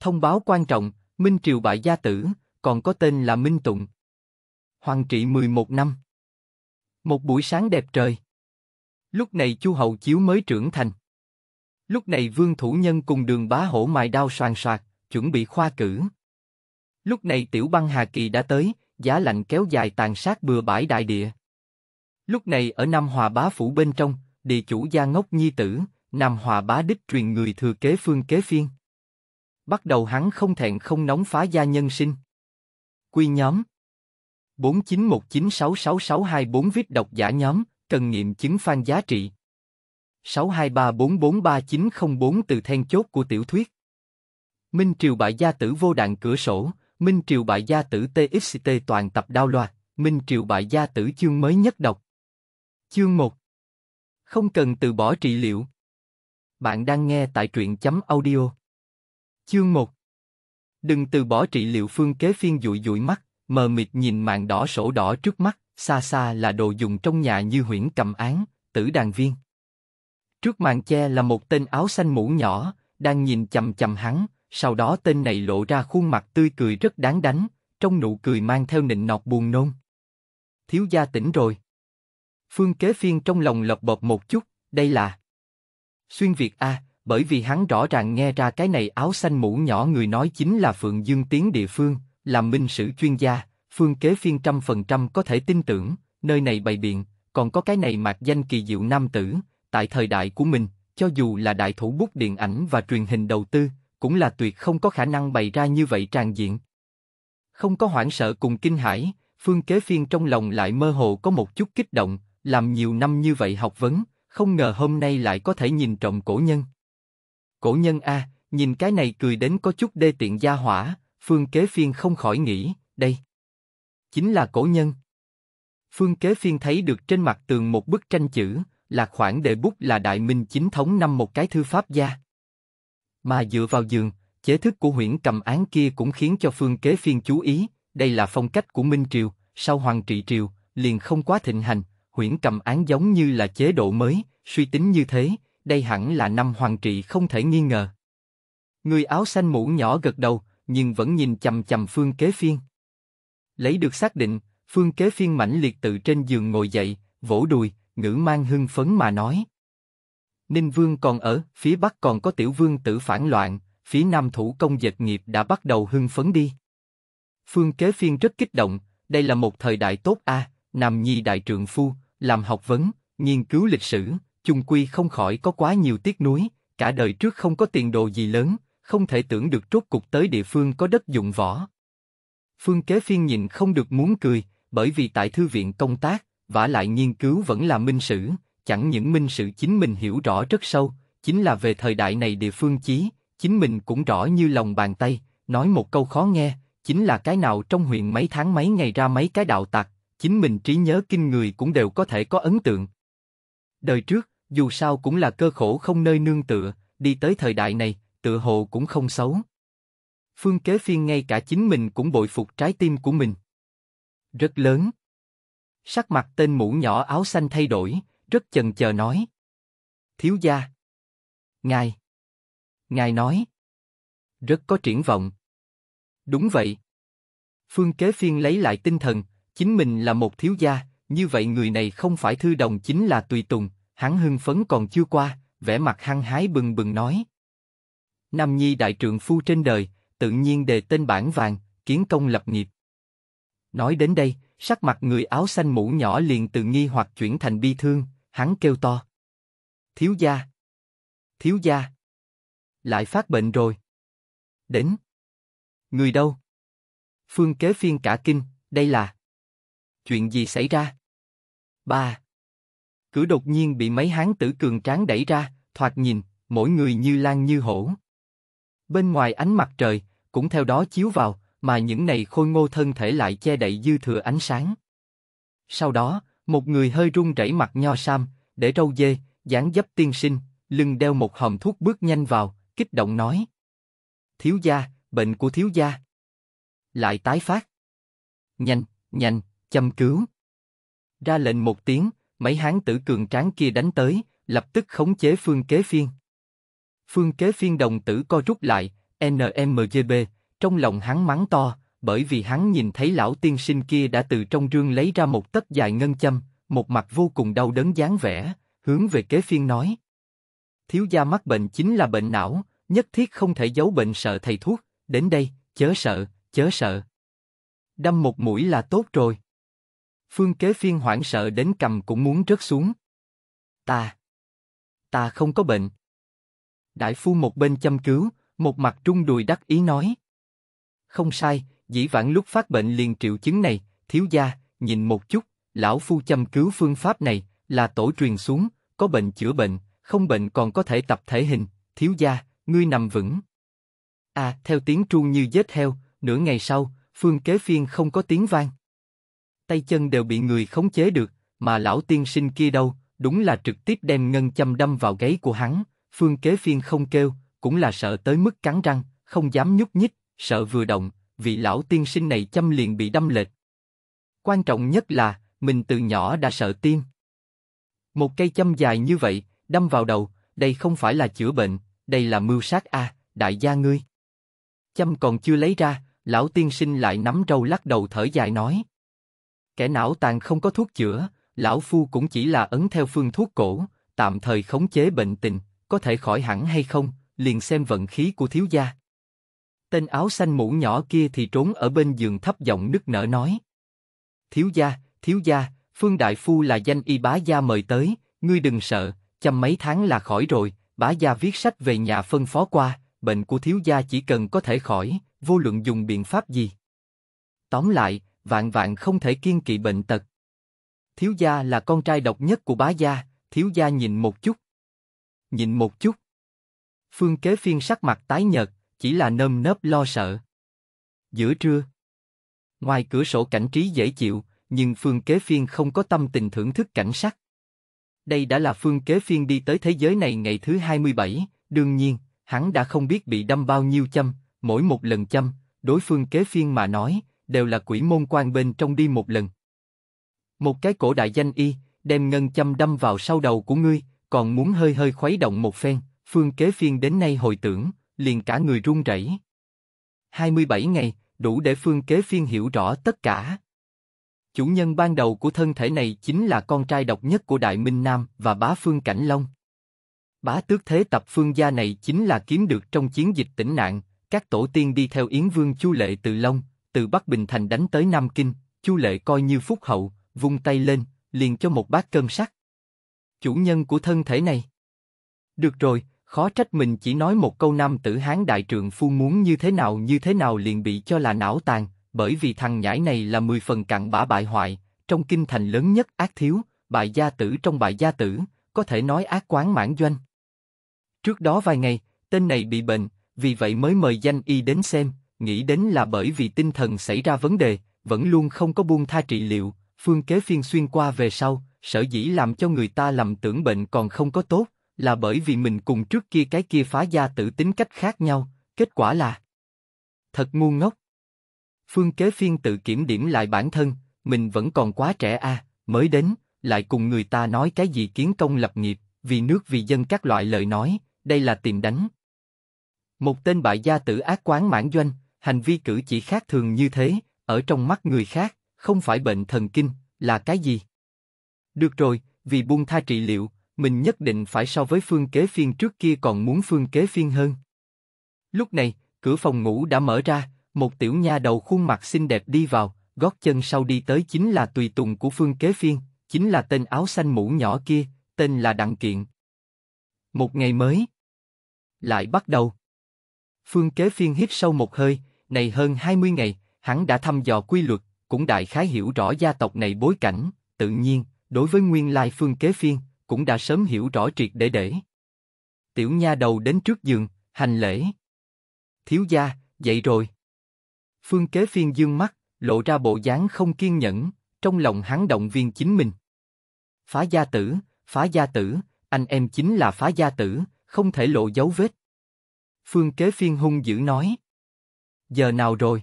Thông báo quan trọng, Minh Triều bại gia tử, còn có tên là Minh Tụng. Hoàng trị 11 năm. Một buổi sáng đẹp trời. Lúc này Chu Hậu Chiếu mới trưởng thành. Lúc này Vương Thủ Nhân cùng đường bá hổ mài đao soàn soạt, chuẩn bị khoa cử. Lúc này Tiểu Băng Hà Kỳ đã tới, giá lạnh kéo dài tàn sát bừa bãi đại địa. Lúc này ở Nam Hòa Bá Phủ bên trong, địa chủ gia ngốc nhi tử, Nam Hòa Bá Đích truyền người thừa kế phương kế phiên bắt đầu hắn không thẹn không nóng phá gia nhân sinh. Quy nhóm 4919666624 viết độc giả nhóm, cần nghiệm chứng phan giá trị. 6234439904 từ then chốt của tiểu thuyết. Minh Triều bại gia tử vô đạn cửa sổ, Minh Triều bại gia tử TXT toàn tập đao loạt, Minh Triều bại gia tử chương mới nhất độc Chương 1 Không cần từ bỏ trị liệu. Bạn đang nghe tại truyện chấm audio Chương 1 Đừng từ bỏ trị liệu phương kế phiên dụi dụi mắt, mờ mịt nhìn màn đỏ sổ đỏ trước mắt, xa xa là đồ dùng trong nhà như huyễn cầm án, tử đàn viên. Trước màn che là một tên áo xanh mũ nhỏ, đang nhìn chầm chầm hắn, sau đó tên này lộ ra khuôn mặt tươi cười rất đáng đánh, trong nụ cười mang theo nịnh nọt buồn nôn. Thiếu gia tỉnh rồi. Phương kế phiên trong lòng lọc bột một chút, đây là Xuyên Việt A, bởi vì hắn rõ ràng nghe ra cái này áo xanh mũ nhỏ người nói chính là Phượng Dương Tiến địa phương, là minh sử chuyên gia, phương kế phiên trăm phần trăm có thể tin tưởng, nơi này bày biện, còn có cái này mặc danh kỳ diệu nam tử, tại thời đại của mình, cho dù là đại thủ bút điện ảnh và truyền hình đầu tư, cũng là tuyệt không có khả năng bày ra như vậy tràn diện. Không có hoảng sợ cùng kinh hãi, phương kế phiên trong lòng lại mơ hồ có một chút kích động, làm nhiều năm như vậy học vấn, không ngờ hôm nay lại có thể nhìn trộm cổ nhân. Cổ nhân a, nhìn cái này cười đến có chút đê tiện gia hỏa, Phương Kế Phiên không khỏi nghĩ, đây. Chính là cổ nhân. Phương Kế Phiên thấy được trên mặt tường một bức tranh chữ, là khoảng đề bút là Đại Minh chính thống năm một cái thư pháp gia. Mà dựa vào giường, chế thức của huyện cầm án kia cũng khiến cho Phương Kế Phiên chú ý, đây là phong cách của Minh Triều, sau Hoàng trị Triều, liền không quá thịnh hành, huyện cầm án giống như là chế độ mới, suy tính như thế, đây hẳn là năm hoàng trị không thể nghi ngờ. Người áo xanh mũ nhỏ gật đầu, nhưng vẫn nhìn chầm chầm phương kế phiên. Lấy được xác định, phương kế phiên mãnh liệt tự trên giường ngồi dậy, vỗ đùi, ngữ mang hưng phấn mà nói. Ninh Vương còn ở, phía Bắc còn có tiểu vương tử phản loạn, phía Nam thủ công dệt nghiệp đã bắt đầu hưng phấn đi. Phương Kế Phiên rất kích động, đây là một thời đại tốt a, nằm Nhi đại trượng phu, làm học vấn, nghiên cứu lịch sử, chung quy không khỏi có quá nhiều tiếc nuối, cả đời trước không có tiền đồ gì lớn, không thể tưởng được rốt cục tới địa phương có đất dụng võ. Phương Kế Phiên nhìn không được muốn cười, bởi vì tại thư viện công tác, vả lại nghiên cứu vẫn là minh sử, chẳng những minh sử chính mình hiểu rõ rất sâu, chính là về thời đại này địa phương chí, chính mình cũng rõ như lòng bàn tay, nói một câu khó nghe, chính là cái nào trong huyện mấy tháng mấy ngày ra mấy cái đạo tặc, chính mình trí nhớ kinh người cũng đều có thể có ấn tượng. Đời trước, dù sao cũng là cơ khổ không nơi nương tựa, đi tới thời đại này, tựa hồ cũng không xấu. Phương Kế Phiên ngay cả chính mình cũng bội phục trái tim của mình. Rất lớn. Sắc mặt tên mũ nhỏ áo xanh thay đổi, rất chần chờ nói. Thiếu gia. Ngài. Ngài nói. Rất có triển vọng. Đúng vậy. Phương Kế Phiên lấy lại tinh thần, chính mình là một thiếu gia, như vậy người này không phải thư đồng chính là tùy tùng, hắn hưng phấn còn chưa qua, vẻ mặt hăng hái bừng bừng nói. Nam Nhi đại trượng phu trên đời, tự nhiên đề tên bản vàng, kiến công lập nghiệp. Nói đến đây, sắc mặt người áo xanh mũ nhỏ liền từ nghi hoặc chuyển thành bi thương, hắn kêu to. Thiếu gia! Thiếu gia! Lại phát bệnh rồi. Đến! Người đâu? Phương kế phiên cả kinh, đây là... Chuyện gì xảy ra? Ba! cửa đột nhiên bị mấy hán tử cường tráng đẩy ra, thoạt nhìn, mỗi người như lan như hổ. Bên ngoài ánh mặt trời, cũng theo đó chiếu vào, mà những này khôi ngô thân thể lại che đậy dư thừa ánh sáng. Sau đó, một người hơi run rẩy mặt nho sam, để râu dê, dáng dấp tiên sinh, lưng đeo một hòm thuốc bước nhanh vào, kích động nói. Thiếu gia, bệnh của thiếu gia. Lại tái phát. Nhanh, nhanh, chăm cứu. Ra lệnh một tiếng, mấy hán tử cường tráng kia đánh tới, lập tức khống chế phương kế phiên. Phương kế phiên đồng tử co rút lại, NMGB, trong lòng hắn mắng to, bởi vì hắn nhìn thấy lão tiên sinh kia đã từ trong rương lấy ra một tấc dài ngân châm, một mặt vô cùng đau đớn dáng vẻ, hướng về kế phiên nói. Thiếu gia mắc bệnh chính là bệnh não, nhất thiết không thể giấu bệnh sợ thầy thuốc, đến đây, chớ sợ, chớ sợ. Đâm một mũi là tốt rồi. Phương kế phiên hoảng sợ đến cầm cũng muốn rớt xuống. Ta, ta không có bệnh. Đại phu một bên chăm cứu, một mặt trung đùi đắc ý nói. Không sai, dĩ vãng lúc phát bệnh liền triệu chứng này, thiếu gia, nhìn một chút, lão phu chăm cứu phương pháp này, là tổ truyền xuống, có bệnh chữa bệnh, không bệnh còn có thể tập thể hình, thiếu gia, ngươi nằm vững. À, theo tiếng trung như dết heo, nửa ngày sau, phương kế phiên không có tiếng vang tay chân đều bị người khống chế được, mà lão tiên sinh kia đâu, đúng là trực tiếp đem ngân châm đâm vào gáy của hắn, phương kế phiên không kêu, cũng là sợ tới mức cắn răng, không dám nhúc nhích, sợ vừa động, vị lão tiên sinh này châm liền bị đâm lệch. Quan trọng nhất là, mình từ nhỏ đã sợ tim. Một cây châm dài như vậy, đâm vào đầu, đây không phải là chữa bệnh, đây là mưu sát a, à, đại gia ngươi. Châm còn chưa lấy ra, lão tiên sinh lại nắm râu lắc đầu thở dài nói. Kẻ não tàn không có thuốc chữa, lão phu cũng chỉ là ấn theo phương thuốc cổ, tạm thời khống chế bệnh tình, có thể khỏi hẳn hay không, liền xem vận khí của thiếu gia. Tên áo xanh mũ nhỏ kia thì trốn ở bên giường thấp giọng nức nở nói. Thiếu gia, thiếu gia, Phương Đại Phu là danh y bá gia mời tới, ngươi đừng sợ, chăm mấy tháng là khỏi rồi, bá gia viết sách về nhà phân phó qua, bệnh của thiếu gia chỉ cần có thể khỏi, vô luận dùng biện pháp gì. Tóm lại, vạn vạn không thể kiên kỵ bệnh tật. Thiếu gia là con trai độc nhất của bá gia, thiếu gia nhìn một chút. Nhìn một chút. Phương kế phiên sắc mặt tái nhợt, chỉ là nơm nớp lo sợ. Giữa trưa. Ngoài cửa sổ cảnh trí dễ chịu, nhưng Phương Kế Phiên không có tâm tình thưởng thức cảnh sắc. Đây đã là Phương Kế Phiên đi tới thế giới này ngày thứ 27, đương nhiên, hắn đã không biết bị đâm bao nhiêu châm, mỗi một lần châm, đối Phương Kế Phiên mà nói, đều là quỷ môn quan bên trong đi một lần. Một cái cổ đại danh y, đem ngân châm đâm vào sau đầu của ngươi, còn muốn hơi hơi khuấy động một phen, phương kế phiên đến nay hồi tưởng, liền cả người run rẩy. 27 ngày, đủ để phương kế phiên hiểu rõ tất cả. Chủ nhân ban đầu của thân thể này chính là con trai độc nhất của Đại Minh Nam và bá phương Cảnh Long. Bá tước thế tập phương gia này chính là kiếm được trong chiến dịch tĩnh nạn, các tổ tiên đi theo Yến Vương Chu Lệ Từ Long, từ Bắc Bình Thành đánh tới Nam Kinh, Chu Lệ coi như phúc hậu, vung tay lên, liền cho một bát cơm sắt. Chủ nhân của thân thể này. Được rồi, khó trách mình chỉ nói một câu nam tử hán đại trượng phu muốn như thế nào như thế nào liền bị cho là não tàn, bởi vì thằng nhãi này là mười phần cặn bã bại hoại, trong kinh thành lớn nhất ác thiếu, bại gia tử trong bại gia tử, có thể nói ác quán mãn doanh. Trước đó vài ngày, tên này bị bệnh, vì vậy mới mời danh y đến xem, nghĩ đến là bởi vì tinh thần xảy ra vấn đề, vẫn luôn không có buông tha trị liệu, phương kế phiên xuyên qua về sau, sở dĩ làm cho người ta lầm tưởng bệnh còn không có tốt, là bởi vì mình cùng trước kia cái kia phá gia tử tính cách khác nhau, kết quả là thật ngu ngốc. Phương kế phiên tự kiểm điểm lại bản thân, mình vẫn còn quá trẻ a, à, mới đến, lại cùng người ta nói cái gì kiến công lập nghiệp, vì nước vì dân các loại lời nói, đây là tìm đánh. Một tên bại gia tử ác quán mãn doanh, Hành vi cử chỉ khác thường như thế, ở trong mắt người khác, không phải bệnh thần kinh, là cái gì? Được rồi, vì buông tha trị liệu, mình nhất định phải so với phương kế phiên trước kia còn muốn phương kế phiên hơn. Lúc này, cửa phòng ngủ đã mở ra, một tiểu nha đầu khuôn mặt xinh đẹp đi vào, gót chân sau đi tới chính là tùy tùng của phương kế phiên, chính là tên áo xanh mũ nhỏ kia, tên là Đặng Kiện. Một ngày mới. Lại bắt đầu. Phương kế phiên hít sâu một hơi, này hơn 20 ngày, hắn đã thăm dò quy luật, cũng đại khái hiểu rõ gia tộc này bối cảnh, tự nhiên, đối với nguyên lai phương kế phiên, cũng đã sớm hiểu rõ triệt để để. Tiểu nha đầu đến trước giường, hành lễ. Thiếu gia, dậy rồi. Phương kế phiên dương mắt, lộ ra bộ dáng không kiên nhẫn, trong lòng hắn động viên chính mình. Phá gia tử, phá gia tử, anh em chính là phá gia tử, không thể lộ dấu vết. Phương kế phiên hung dữ nói. Giờ nào rồi?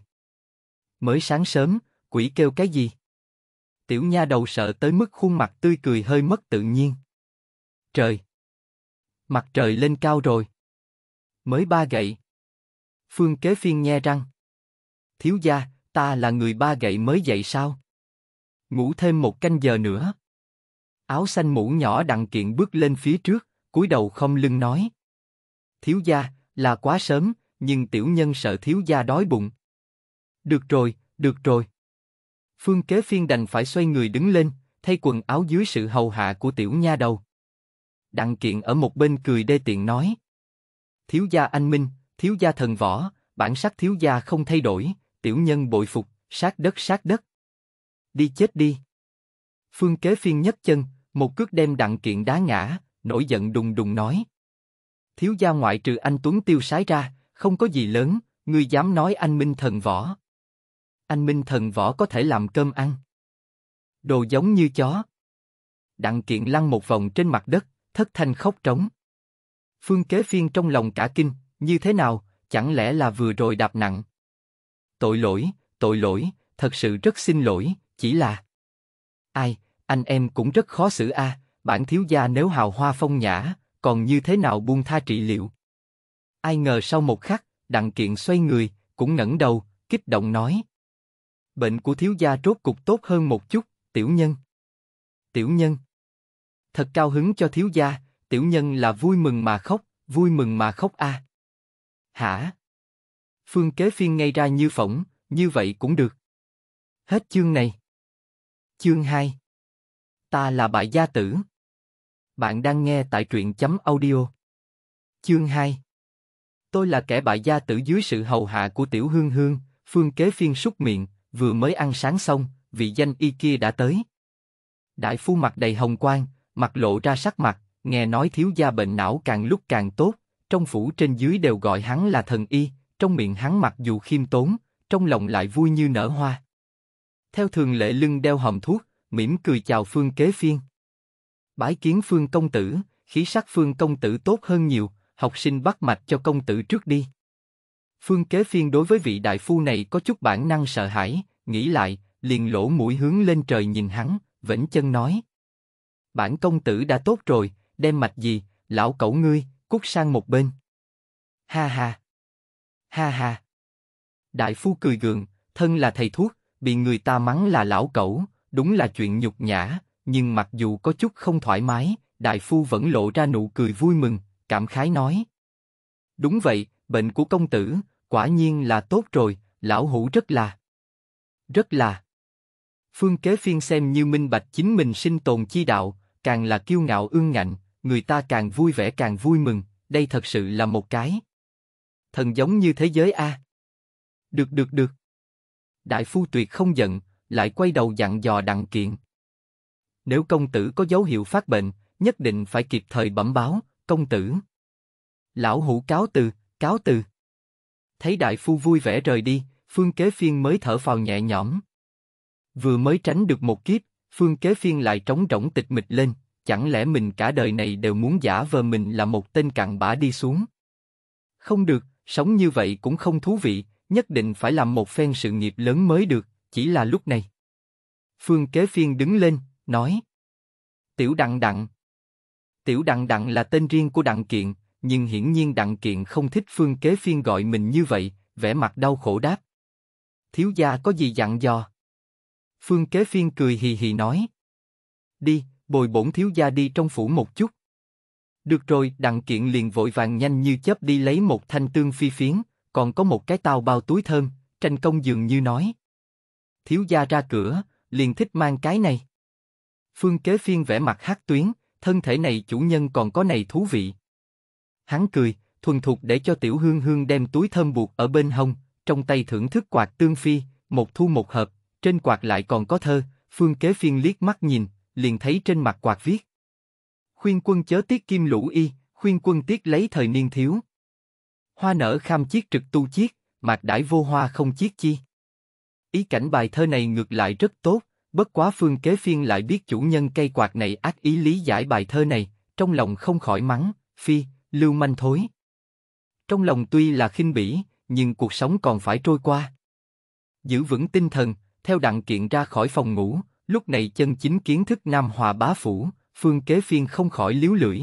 Mới sáng sớm, quỷ kêu cái gì? Tiểu nha đầu sợ tới mức khuôn mặt tươi cười hơi mất tự nhiên. Trời! Mặt trời lên cao rồi. Mới ba gậy. Phương kế phiên nghe răng. Thiếu gia, ta là người ba gậy mới dậy sao? Ngủ thêm một canh giờ nữa. Áo xanh mũ nhỏ đặng kiện bước lên phía trước, cúi đầu không lưng nói. Thiếu gia, là quá sớm, nhưng tiểu nhân sợ thiếu gia đói bụng. Được rồi, được rồi. Phương Kế Phiên đành phải xoay người đứng lên, thay quần áo dưới sự hầu hạ của tiểu nha đầu. Đặng kiện ở một bên cười đê tiện nói. Thiếu gia anh minh, thiếu gia thần võ, bản sắc thiếu gia không thay đổi, tiểu nhân bội phục, sát đất sát đất. Đi chết đi. Phương Kế Phiên nhấc chân, một cước đem đặng kiện đá ngã, nổi giận đùng đùng nói. Thiếu gia ngoại trừ anh Tuấn tiêu sái ra, không có gì lớn, ngươi dám nói anh Minh thần võ. Anh Minh thần võ có thể làm cơm ăn. Đồ giống như chó. Đặng kiện lăn một vòng trên mặt đất, thất thanh khóc trống. Phương kế phiên trong lòng cả kinh, như thế nào, chẳng lẽ là vừa rồi đạp nặng. Tội lỗi, tội lỗi, thật sự rất xin lỗi, chỉ là... Ai, anh em cũng rất khó xử a. À, bản thiếu gia nếu hào hoa phong nhã, còn như thế nào buông tha trị liệu? Ai ngờ sau một khắc, đặng kiện xoay người, cũng ngẩng đầu, kích động nói. Bệnh của thiếu gia rốt cục tốt hơn một chút, tiểu nhân. Tiểu nhân. Thật cao hứng cho thiếu gia, tiểu nhân là vui mừng mà khóc, vui mừng mà khóc a. À. Hả? Phương kế phiên ngay ra như phỏng, như vậy cũng được. Hết chương này. Chương 2 Ta là bại gia tử. Bạn đang nghe tại truyện chấm audio. Chương 2 Tôi là kẻ bại gia tử dưới sự hầu hạ của tiểu hương hương, phương kế phiên súc miệng, vừa mới ăn sáng xong, vị danh y kia đã tới. Đại phu mặt đầy hồng quang, mặt lộ ra sắc mặt, nghe nói thiếu gia bệnh não càng lúc càng tốt, trong phủ trên dưới đều gọi hắn là thần y, trong miệng hắn mặc dù khiêm tốn, trong lòng lại vui như nở hoa. Theo thường lệ lưng đeo hòm thuốc, mỉm cười chào phương kế phiên. Bái kiến phương công tử, khí sắc phương công tử tốt hơn nhiều, học sinh bắt mạch cho công tử trước đi. Phương kế phiên đối với vị đại phu này có chút bản năng sợ hãi, nghĩ lại, liền lỗ mũi hướng lên trời nhìn hắn, vẫn chân nói. Bản công tử đã tốt rồi, đem mạch gì, lão cẩu ngươi, cút sang một bên. Ha ha. Ha ha. Đại phu cười gượng, thân là thầy thuốc, bị người ta mắng là lão cẩu, đúng là chuyện nhục nhã, nhưng mặc dù có chút không thoải mái, đại phu vẫn lộ ra nụ cười vui mừng, cảm khái nói. Đúng vậy, bệnh của công tử, quả nhiên là tốt rồi, lão hủ rất là... Rất là... Phương Kế Phiên xem như minh bạch chính mình sinh tồn chi đạo, càng là kiêu ngạo ương ngạnh, người ta càng vui vẻ càng vui mừng, đây thật sự là một cái. Thần giống như thế giới A. Được được được. Đại phu tuyệt không giận, lại quay đầu dặn dò đặng kiện. Nếu công tử có dấu hiệu phát bệnh, nhất định phải kịp thời bẩm báo, công tử. Lão hủ cáo từ, cáo từ. Thấy đại phu vui vẻ rời đi, Phương Kế Phiên mới thở phào nhẹ nhõm. Vừa mới tránh được một kiếp, Phương Kế Phiên lại trống rỗng tịch mịch lên, chẳng lẽ mình cả đời này đều muốn giả vờ mình là một tên cặn bã đi xuống. Không được, sống như vậy cũng không thú vị, nhất định phải làm một phen sự nghiệp lớn mới được, chỉ là lúc này. Phương Kế Phiên đứng lên, nói. Tiểu đặng đặng, Tiểu Đặng Đặng là tên riêng của Đặng Kiện, nhưng hiển nhiên Đặng Kiện không thích Phương Kế Phiên gọi mình như vậy, vẻ mặt đau khổ đáp. Thiếu gia có gì dặn dò? Phương Kế Phiên cười hì hì nói. Đi, bồi bổn thiếu gia đi trong phủ một chút. Được rồi, Đặng Kiện liền vội vàng nhanh như chớp đi lấy một thanh tương phi phiến, còn có một cái tao bao túi thơm, tranh công dường như nói. Thiếu gia ra cửa, liền thích mang cái này. Phương Kế Phiên vẻ mặt hắc tuyến, thân thể này chủ nhân còn có này thú vị. Hắn cười, thuần thục để cho tiểu hương hương đem túi thơm buộc ở bên hông, trong tay thưởng thức quạt tương phi, một thu một hợp, trên quạt lại còn có thơ, phương kế phiên liếc mắt nhìn, liền thấy trên mặt quạt viết. Khuyên quân chớ tiết kim lũ y, khuyên quân tiết lấy thời niên thiếu. Hoa nở kham chiết trực tu chiết, mạc đãi vô hoa không chiết chi. Ý cảnh bài thơ này ngược lại rất tốt, Bất quá Phương Kế Phiên lại biết chủ nhân cây quạt này ác ý lý giải bài thơ này, trong lòng không khỏi mắng, phi, lưu manh thối. Trong lòng tuy là khinh bỉ, nhưng cuộc sống còn phải trôi qua. Giữ vững tinh thần, theo đặng kiện ra khỏi phòng ngủ, lúc này chân chính kiến thức Nam Hòa bá phủ, Phương Kế Phiên không khỏi liếu lưỡi.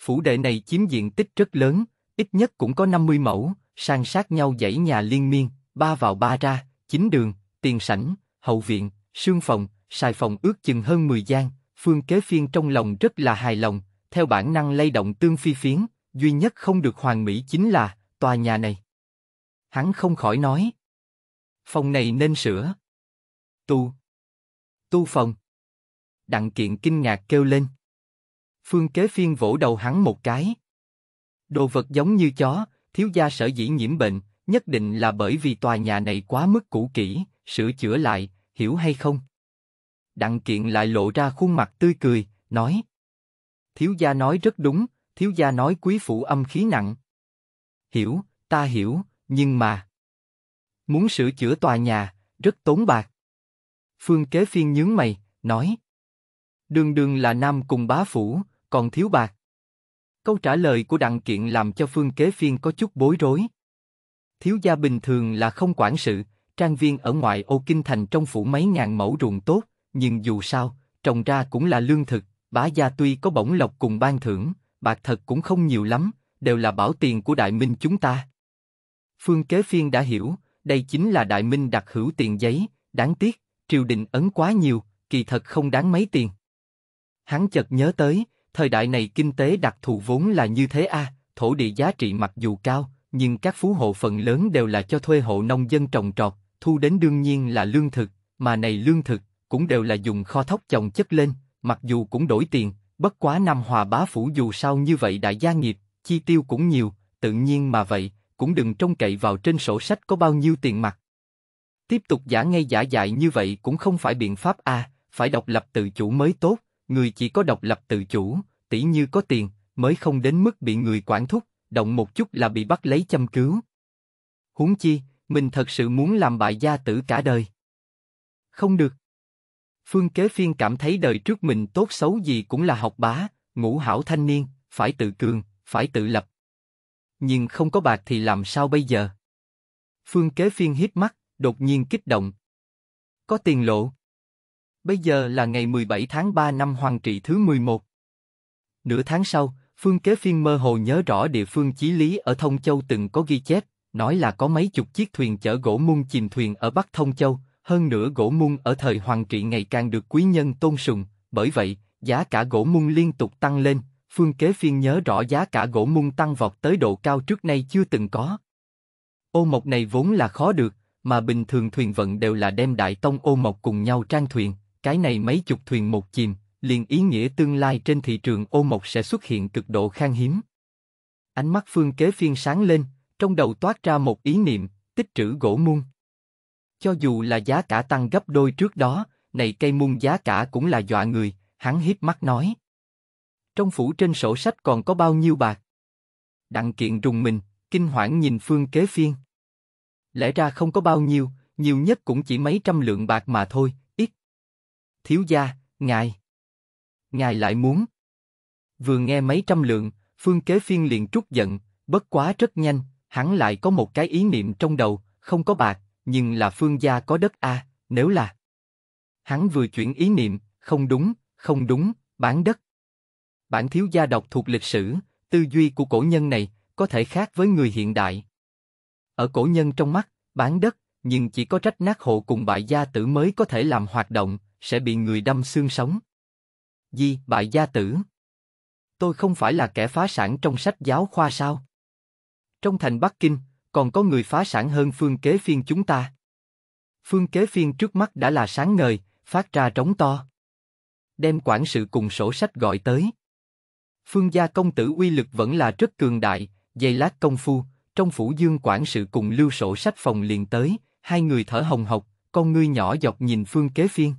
Phủ đệ này chiếm diện tích rất lớn, ít nhất cũng có 50 mẫu, san sát nhau dãy nhà liên miên, ba vào ba ra, chính đường, tiền sảnh, hậu viện, Sương phòng, xài phòng ước chừng hơn 10 gian, Phương Kế Phiên trong lòng rất là hài lòng, theo bản năng lay động tương phi phiến, duy nhất không được hoàn mỹ chính là tòa nhà này. Hắn không khỏi nói. Phòng này nên sửa. Tu. Tu phòng. Đặng kiện kinh ngạc kêu lên. Phương Kế Phiên vỗ đầu hắn một cái. Đồ vật giống như chó, thiếu gia sở dĩ nhiễm bệnh, nhất định là bởi vì tòa nhà này quá mức cũ kỹ, sửa chữa lại, hiểu hay không? Đặng kiện lại lộ ra khuôn mặt tươi cười, nói. Thiếu gia nói rất đúng, thiếu gia nói quý phụ âm khí nặng. Hiểu, ta hiểu, nhưng mà... Muốn sửa chữa tòa nhà, rất tốn bạc. Phương kế phiên nhướng mày, nói. Đường đường là nam cùng bá phủ, còn thiếu bạc. Câu trả lời của đặng kiện làm cho phương kế phiên có chút bối rối. Thiếu gia bình thường là không quản sự, trang viên ở ngoại ô kinh thành trong phủ mấy ngàn mẫu ruộng tốt, nhưng dù sao, trồng ra cũng là lương thực, bá gia tuy có bổng lộc cùng ban thưởng, bạc thật cũng không nhiều lắm, đều là bảo tiền của đại minh chúng ta. Phương Kế Phiên đã hiểu, đây chính là đại minh đặc hữu tiền giấy, đáng tiếc, triều đình ấn quá nhiều, kỳ thật không đáng mấy tiền. Hắn chợt nhớ tới, thời đại này kinh tế đặc thù vốn là như thế a, thổ địa giá trị mặc dù cao, nhưng các phú hộ phần lớn đều là cho thuê hộ nông dân trồng trọt, thu đến đương nhiên là lương thực, mà này lương thực cũng đều là dùng kho thóc chồng chất lên, mặc dù cũng đổi tiền, bất quá năm hòa bá phủ dù sao như vậy đại gia nghiệp, chi tiêu cũng nhiều, tự nhiên mà vậy, cũng đừng trông cậy vào trên sổ sách có bao nhiêu tiền mặt. Tiếp tục giả ngay giả dại như vậy cũng không phải biện pháp a, à, phải độc lập tự chủ mới tốt, người chỉ có độc lập tự chủ, tỷ như có tiền, mới không đến mức bị người quản thúc, động một chút là bị bắt lấy chăm cứu. Huống chi, mình thật sự muốn làm bại gia tử cả đời. Không được. Phương Kế Phiên cảm thấy đời trước mình tốt xấu gì cũng là học bá, ngũ hảo thanh niên, phải tự cường, phải tự lập. Nhưng không có bạc thì làm sao bây giờ? Phương Kế Phiên hít mắt, đột nhiên kích động. Có tiền lộ. Bây giờ là ngày 17 tháng 3 năm Hoàng trị thứ 11. Nửa tháng sau, Phương Kế Phiên mơ hồ nhớ rõ địa phương Chí Lý ở Thông Châu từng có ghi chép, nói là có mấy chục chiếc thuyền chở gỗ muôn chìm thuyền ở Bắc Thông Châu, hơn nữa gỗ muôn ở thời Hoàng Trị ngày càng được quý nhân tôn sùng, bởi vậy, giá cả gỗ muôn liên tục tăng lên, Phương Kế Phiên nhớ rõ giá cả gỗ muôn tăng vọt tới độ cao trước nay chưa từng có. Ô mộc này vốn là khó được, mà bình thường thuyền vận đều là đem đại tông ô mộc cùng nhau trang thuyền, cái này mấy chục thuyền một chìm, liền ý nghĩa tương lai trên thị trường ô mộc sẽ xuất hiện cực độ khan hiếm. Ánh mắt Phương Kế Phiên sáng lên, trong đầu toát ra một ý niệm, tích trữ gỗ muôn. Cho dù là giá cả tăng gấp đôi trước đó, này cây muôn giá cả cũng là dọa người, hắn hiếp mắt nói. Trong phủ trên sổ sách còn có bao nhiêu bạc? Đặng kiện rùng mình, kinh hoảng nhìn phương kế phiên. Lẽ ra không có bao nhiêu, nhiều nhất cũng chỉ mấy trăm lượng bạc mà thôi, ít. Thiếu gia, ngài. Ngài lại muốn. Vừa nghe mấy trăm lượng, phương kế phiên liền trút giận, bất quá rất nhanh, hắn lại có một cái ý niệm trong đầu, không có bạc, nhưng là phương gia có đất a, nếu là... Hắn vừa chuyển ý niệm, không đúng, không đúng, bán đất. Bản thiếu gia đọc thuộc lịch sử, tư duy của cổ nhân này có thể khác với người hiện đại. Ở cổ nhân trong mắt, bán đất, nhưng chỉ có trách nát hộ cùng bại gia tử mới có thể làm hoạt động, sẽ bị người đâm xương sống. Di, bại gia tử. Tôi không phải là kẻ phá sản trong sách giáo khoa sao? Trong thành Bắc Kinh, còn có người phá sản hơn phương kế phiên chúng ta. Phương kế phiên trước mắt đã là sáng ngời, phát ra trống to. Đem quản sự cùng sổ sách gọi tới. Phương gia công tử uy lực vẫn là rất cường đại, dây lát công phu, trong phủ dương quản sự cùng lưu sổ sách phòng liền tới, hai người thở hồng hộc, con ngươi nhỏ dọc nhìn phương kế phiên.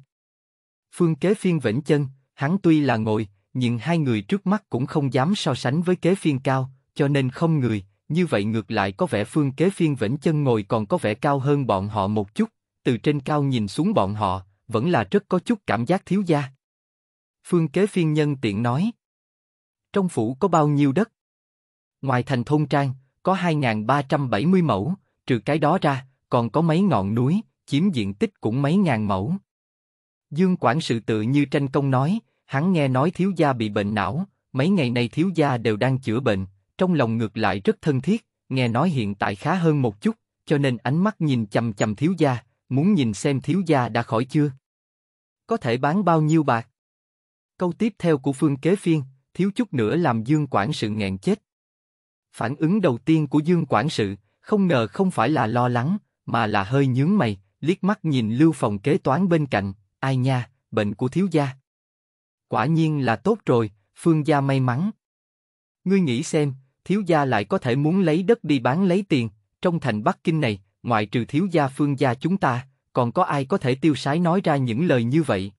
Phương kế phiên vĩnh chân, hắn tuy là ngồi, nhưng hai người trước mắt cũng không dám so sánh với kế phiên cao, cho nên không người, như vậy ngược lại có vẻ phương kế phiên vĩnh chân ngồi còn có vẻ cao hơn bọn họ một chút, từ trên cao nhìn xuống bọn họ, vẫn là rất có chút cảm giác thiếu gia. Phương kế phiên nhân tiện nói. Trong phủ có bao nhiêu đất? Ngoài thành thôn trang, có 2.370 mẫu, trừ cái đó ra, còn có mấy ngọn núi, chiếm diện tích cũng mấy ngàn mẫu. Dương quản sự tự như tranh công nói, hắn nghe nói thiếu gia bị bệnh não, mấy ngày nay thiếu gia đều đang chữa bệnh, trong lòng ngược lại rất thân thiết, nghe nói hiện tại khá hơn một chút, cho nên ánh mắt nhìn chầm chầm thiếu gia, muốn nhìn xem thiếu gia đã khỏi chưa. Có thể bán bao nhiêu bạc? Câu tiếp theo của phương kế phiên, thiếu chút nữa làm Dương Quản sự nghẹn chết. Phản ứng đầu tiên của Dương Quản sự, không ngờ không phải là lo lắng, mà là hơi nhướng mày, liếc mắt nhìn lưu phòng kế toán bên cạnh, ai nha, bệnh của thiếu gia. Quả nhiên là tốt rồi, phương gia may mắn. Ngươi nghĩ xem, thiếu gia lại có thể muốn lấy đất đi bán lấy tiền, trong thành Bắc Kinh này, ngoại trừ thiếu gia phương gia chúng ta, còn có ai có thể tiêu sái nói ra những lời như vậy?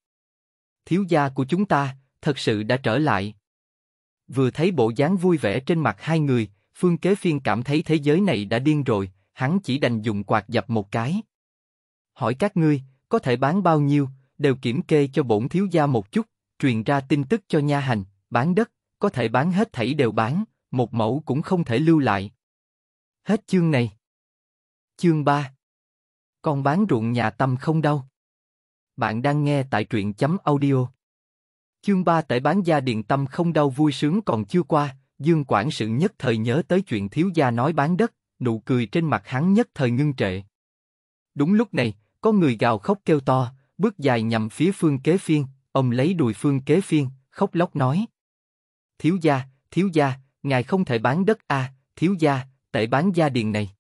Thiếu gia của chúng ta, thật sự đã trở lại. Vừa thấy bộ dáng vui vẻ trên mặt hai người, Phương Kế Phiên cảm thấy thế giới này đã điên rồi, hắn chỉ đành dùng quạt dập một cái. Hỏi các ngươi, có thể bán bao nhiêu, đều kiểm kê cho bổn thiếu gia một chút, truyền ra tin tức cho nha hành, bán đất, có thể bán hết thảy đều bán, một mẫu cũng không thể lưu lại. Hết chương này. Chương 3 Con bán ruộng nhà tâm không đau. Bạn đang nghe tại truyện chấm audio. Chương 3 tể bán gia điện tâm không đau vui sướng còn chưa qua, Dương Quảng sự nhất thời nhớ tới chuyện thiếu gia nói bán đất, nụ cười trên mặt hắn nhất thời ngưng trệ. Đúng lúc này, có người gào khóc kêu to, bước dài nhằm phía phương kế phiên, ông lấy đùi phương kế phiên, khóc lóc nói. Thiếu gia, thiếu gia, ngài không thể bán đất a, à, thiếu gia, tệ bán gia điền này.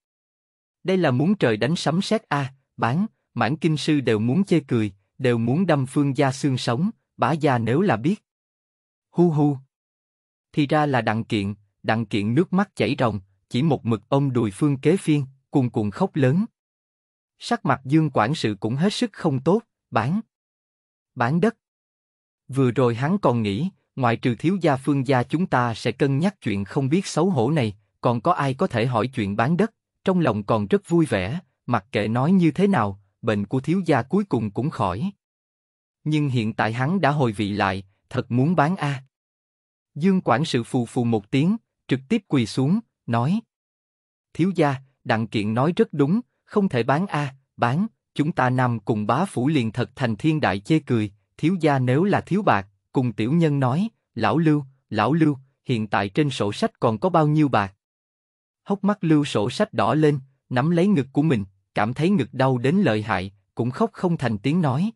Đây là muốn trời đánh sấm sét a, à, bán, mãn kinh sư đều muốn chê cười, đều muốn đâm phương gia xương sống, bá gia nếu là biết. Hu hu. Thì ra là đặng kiện, đặng kiện nước mắt chảy ròng, chỉ một mực ôm đùi phương kế phiên, cuồn cuộn khóc lớn. Sắc mặt dương quản sự cũng hết sức không tốt, bán. Bán đất. Vừa rồi hắn còn nghĩ, ngoại trừ thiếu gia phương gia chúng ta sẽ cân nhắc chuyện không biết xấu hổ này, còn có ai có thể hỏi chuyện bán đất, trong lòng còn rất vui vẻ, mặc kệ nói như thế nào, bệnh của thiếu gia cuối cùng cũng khỏi. Nhưng hiện tại hắn đã hồi vị lại, thật muốn bán a. Dương quản sự phù phù một tiếng, trực tiếp quỳ xuống, nói: "Thiếu gia, đặng kiện nói rất đúng, không thể bán a, bán, chúng ta nằm cùng bá phủ liền thật thành thiên đại chê cười, thiếu gia nếu là thiếu bạc, cùng tiểu nhân nói, lão Lưu, lão Lưu, hiện tại trên sổ sách còn có bao nhiêu bạc? Hốc mắt Lưu sổ sách đỏ lên, nắm lấy ngực của mình, cảm thấy ngực đau đến lợi hại, cũng khóc không thành tiếng nói.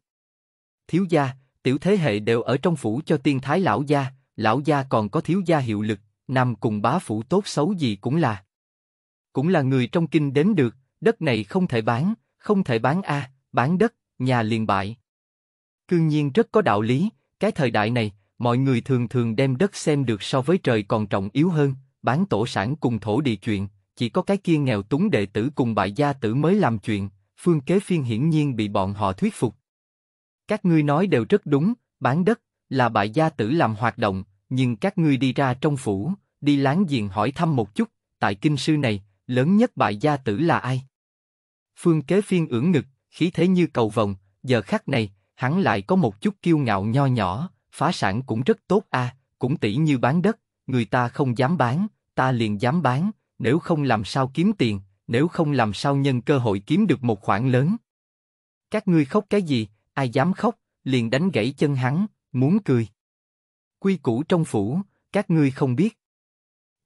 Thiếu gia, tiểu thế hệ đều ở trong phủ cho tiên thái lão gia, lão gia còn có thiếu gia hiệu lực, nằm cùng bá phủ tốt xấu gì cũng là. Cũng là người trong kinh đến được, đất này không thể bán, không thể bán a, bán đất, nhà liền bại. Cương nhiên rất có đạo lý, cái thời đại này, mọi người thường thường đem đất xem được so với trời còn trọng yếu hơn, bán tổ sản cùng thổ địa chuyện, chỉ có cái kia nghèo túng đệ tử cùng bại gia tử mới làm chuyện, phương kế phiên hiển nhiên bị bọn họ thuyết phục. Các ngươi nói đều rất đúng, bán đất là bại gia tử làm hoạt động, nhưng các ngươi đi ra trong phủ, đi láng giềng hỏi thăm một chút, tại kinh sư này, lớn nhất bại gia tử là ai? Phương kế phiên ưỡn ngực, khí thế như cầu vồng, giờ khắc này, hắn lại có một chút kiêu ngạo nho nhỏ, phá sản cũng rất tốt a, cũng tỷ như bán đất, người ta không dám bán, ta liền dám bán, nếu không làm sao kiếm tiền, nếu không làm sao nhân cơ hội kiếm được một khoản lớn. Các ngươi khóc cái gì, ai dám khóc, liền đánh gãy chân hắn, muốn cười. Quy củ trong phủ, các ngươi không biết.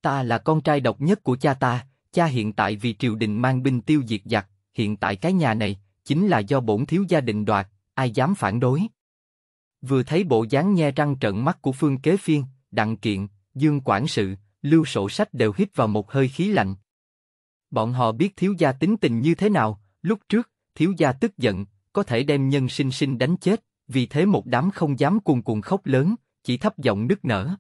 Ta là con trai độc nhất của cha ta, cha hiện tại vì triều đình mang binh tiêu diệt giặc, hiện tại cái nhà này, chính là do bổn thiếu gia đình đoạt, ai dám phản đối. Vừa thấy bộ dáng nhe răng trợn mắt của Phương Kế Phiên, Đặng Kiện, Dương Quản sự, Lưu Sổ Sách đều hít vào một hơi khí lạnh. Bọn họ biết thiếu gia tính tình như thế nào, lúc trước, thiếu gia tức giận, có thể đem nhân sinh sinh đánh chết, vì thế một đám không dám cuồng cuồng khóc lớn, chỉ thấp giọng nức nở.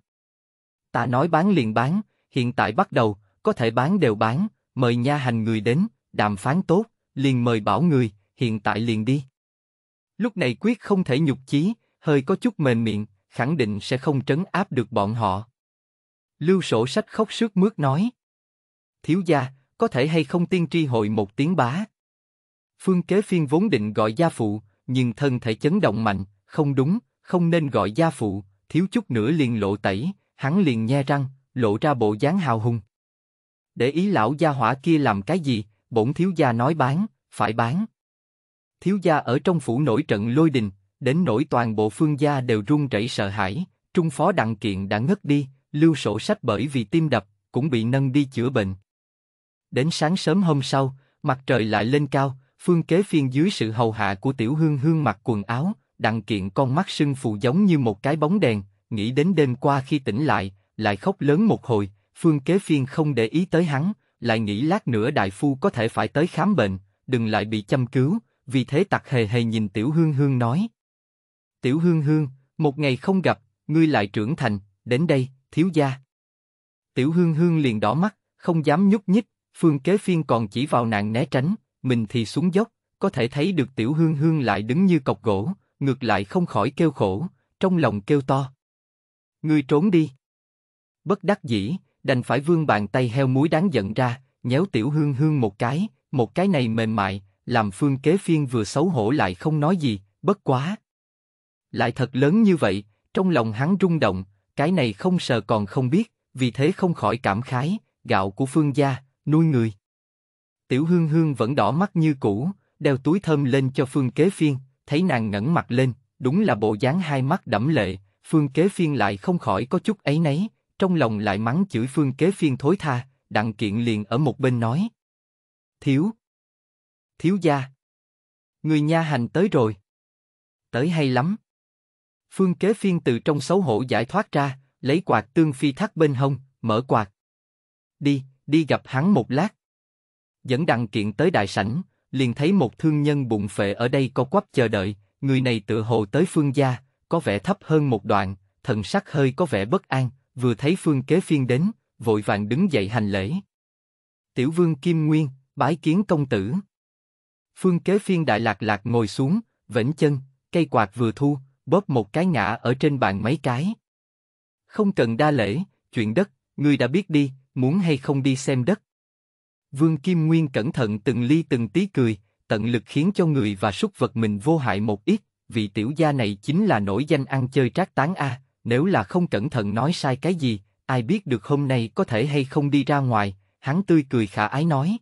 Ta nói bán liền bán, hiện tại bắt đầu, có thể bán đều bán, mời nha hành người đến, đàm phán tốt, liền mời bảo người, hiện tại liền đi. Lúc này quyết không thể nhục chí, hơi có chút mềm miệng, khẳng định sẽ không trấn áp được bọn họ. Lưu sổ sách khóc sướt mướt nói. Thiếu gia, có thể hay không tiên tri hội một tiếng bá. Phương kế phiên vốn định gọi gia phụ, nhưng thân thể chấn động mạnh, không đúng, không nên gọi gia phụ, thiếu chút nữa liền lộ tẩy, hắn liền nhe răng, lộ ra bộ dáng hào hùng. Để ý lão gia hỏa kia làm cái gì, bổn thiếu gia nói bán, phải bán thiếu gia ở trong phủ nổi trận lôi đình, đến nổi toàn bộ phương gia đều run rẩy sợ hãi, trung phó đặng kiện đã ngất đi, lưu sổ sách bởi vì tim đập, cũng bị nâng đi chữa bệnh. Đến sáng sớm hôm sau, mặt trời lại lên cao, phương kế phiên dưới sự hầu hạ của tiểu hương hương mặc quần áo, đặng kiện con mắt sưng phù giống như một cái bóng đèn, nghĩ đến đêm qua khi tỉnh lại, lại khóc lớn một hồi, phương kế phiên không để ý tới hắn, lại nghĩ lát nữa đại phu có thể phải tới khám bệnh, đừng lại bị chăm cứu, vì thế tặc hề hề nhìn tiểu hương hương nói. Tiểu hương hương, một ngày không gặp, ngươi lại trưởng thành, đến đây, thiếu gia. Tiểu hương hương liền đỏ mắt, không dám nhúc nhích, phương kế phiên còn chỉ vào nàng né tránh, mình thì xuống dốc, có thể thấy được tiểu hương hương lại đứng như cọc gỗ, ngược lại không khỏi kêu khổ, trong lòng kêu to. Ngươi trốn đi. Bất đắc dĩ, đành phải vương bàn tay heo muối đáng giận ra, nhéo tiểu hương hương một cái, một cái này mềm mại, làm phương kế phiên vừa xấu hổ lại không nói gì, bất quá. Lại thật lớn như vậy, trong lòng hắn rung động, cái này không sợ còn không biết, vì thế không khỏi cảm khái, gạo của phương gia, nuôi người. Tiểu hương hương vẫn đỏ mắt như cũ, đeo túi thơm lên cho phương kế phiên, thấy nàng ngẩng mặt lên, đúng là bộ dáng hai mắt đẫm lệ, phương kế phiên lại không khỏi có chút ấy nấy, trong lòng lại mắng chửi phương kế phiên thối tha, đặng kiện liền ở một bên nói. Thiếu, thiếu gia. Người nha hành tới rồi. Tới hay lắm. Phương kế phiên từ trong xấu hổ giải thoát ra, lấy quạt tương phi thắt bên hông, mở quạt. Đi, đi gặp hắn một lát. Dẫn đặng kiện tới đại sảnh, liền thấy một thương nhân bụng phệ ở đây co quắp chờ đợi, người này tự hồ tới phương gia, có vẻ thấp hơn một đoạn, thần sắc hơi có vẻ bất an, vừa thấy phương kế phiên đến, vội vàng đứng dậy hành lễ. Tiểu vương Kim Nguyên, bái kiến công tử. Phương kế phiên đại lạc lạc ngồi xuống, vẫn chân, cây quạt vừa thu, bóp một cái ngã ở trên bàn mấy cái. Không cần đa lễ, chuyện đất, ngươi đã biết đi, muốn hay không đi xem đất. Vương Kim Nguyên cẩn thận từng ly từng tí cười, tận lực khiến cho người và súc vật mình vô hại một ít, Vì tiểu gia này chính là nổi danh ăn chơi trác tán a, nếu là không cẩn thận nói sai cái gì, ai biết được hôm nay có thể hay không đi ra ngoài, hắn tươi cười khả ái nói.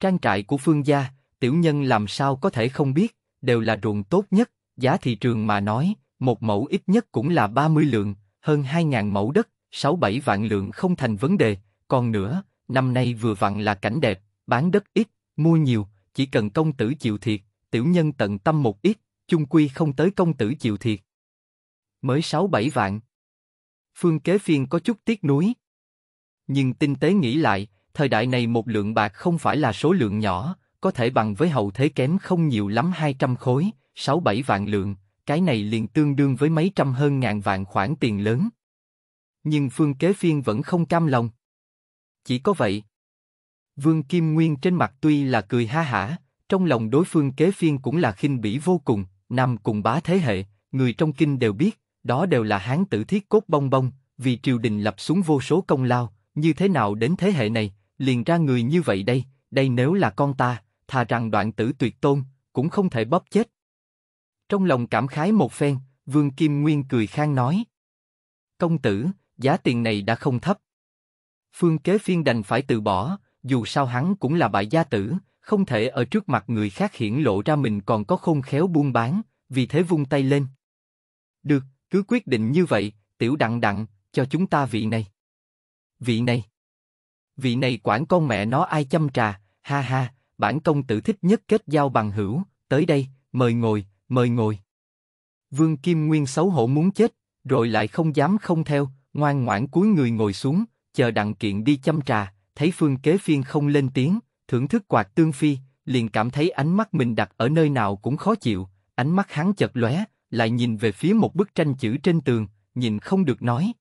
Trang trại của Phương gia, tiểu nhân làm sao có thể không biết, đều là ruộng tốt nhất, giá thị trường mà nói, một mẫu ít nhất cũng là 30 lượng, hơn 2.000 mẫu đất, 6-7 vạn lượng không thành vấn đề, còn nữa, năm nay vừa vặn là cảnh đẹp, bán đất ít, mua nhiều, chỉ cần công tử chịu thiệt, tiểu nhân tận tâm một ít, chung quy không tới công tử chịu thiệt. Mới 6-7 vạn. Phương kế phiên có chút tiếc nuối. Nhưng tinh tế nghĩ lại, thời đại này một lượng bạc không phải là số lượng nhỏ, có thể bằng với hậu thế kém không nhiều lắm 200 khối, 6-7 vạn lượng, cái này liền tương đương với mấy trăm hơn ngàn vạn khoản tiền lớn. Nhưng phương kế phiên vẫn không cam lòng. Chỉ có vậy. Vương Kim Nguyên trên mặt tuy là cười ha hả, trong lòng đối phương kế phiên cũng là khinh bỉ vô cùng, nằm cùng bá thế hệ, người trong kinh đều biết, đó đều là hán tử thiết cốt bong bong, vì triều đình lập xuống vô số công lao, như thế nào đến thế hệ này, liền ra người như vậy đây, đây nếu là con ta, thà rằng đoạn tử tuyệt tôn, cũng không thể bóp chết. Trong lòng cảm khái một phen, Vương Kim Nguyên cười khang nói. Công tử, giá tiền này đã không thấp. Phương kế phiên đành phải từ bỏ, dù sao hắn cũng là bại gia tử, không thể ở trước mặt người khác hiển lộ ra mình còn có khôn khéo buôn bán, vì thế vung tay lên. Được, cứ quyết định như vậy, tiểu đặng đặng, cho chúng ta vị này. Vị này. Vị này quản con mẹ nó ai chăm trà, ha ha, bản công tử thích nhất kết giao bằng hữu, tới đây, mời ngồi, mời ngồi. Vương Kim Nguyên xấu hổ muốn chết, rồi lại không dám không theo, ngoan ngoãn cúi người ngồi xuống, chờ đặng kiện đi chăm trà, thấy phương kế phiên không lên tiếng, thưởng thức quạt tương phi, liền cảm thấy ánh mắt mình đặt ở nơi nào cũng khó chịu, ánh mắt hắn chật lóe, lại nhìn về phía một bức tranh chữ trên tường, nhìn không được nói.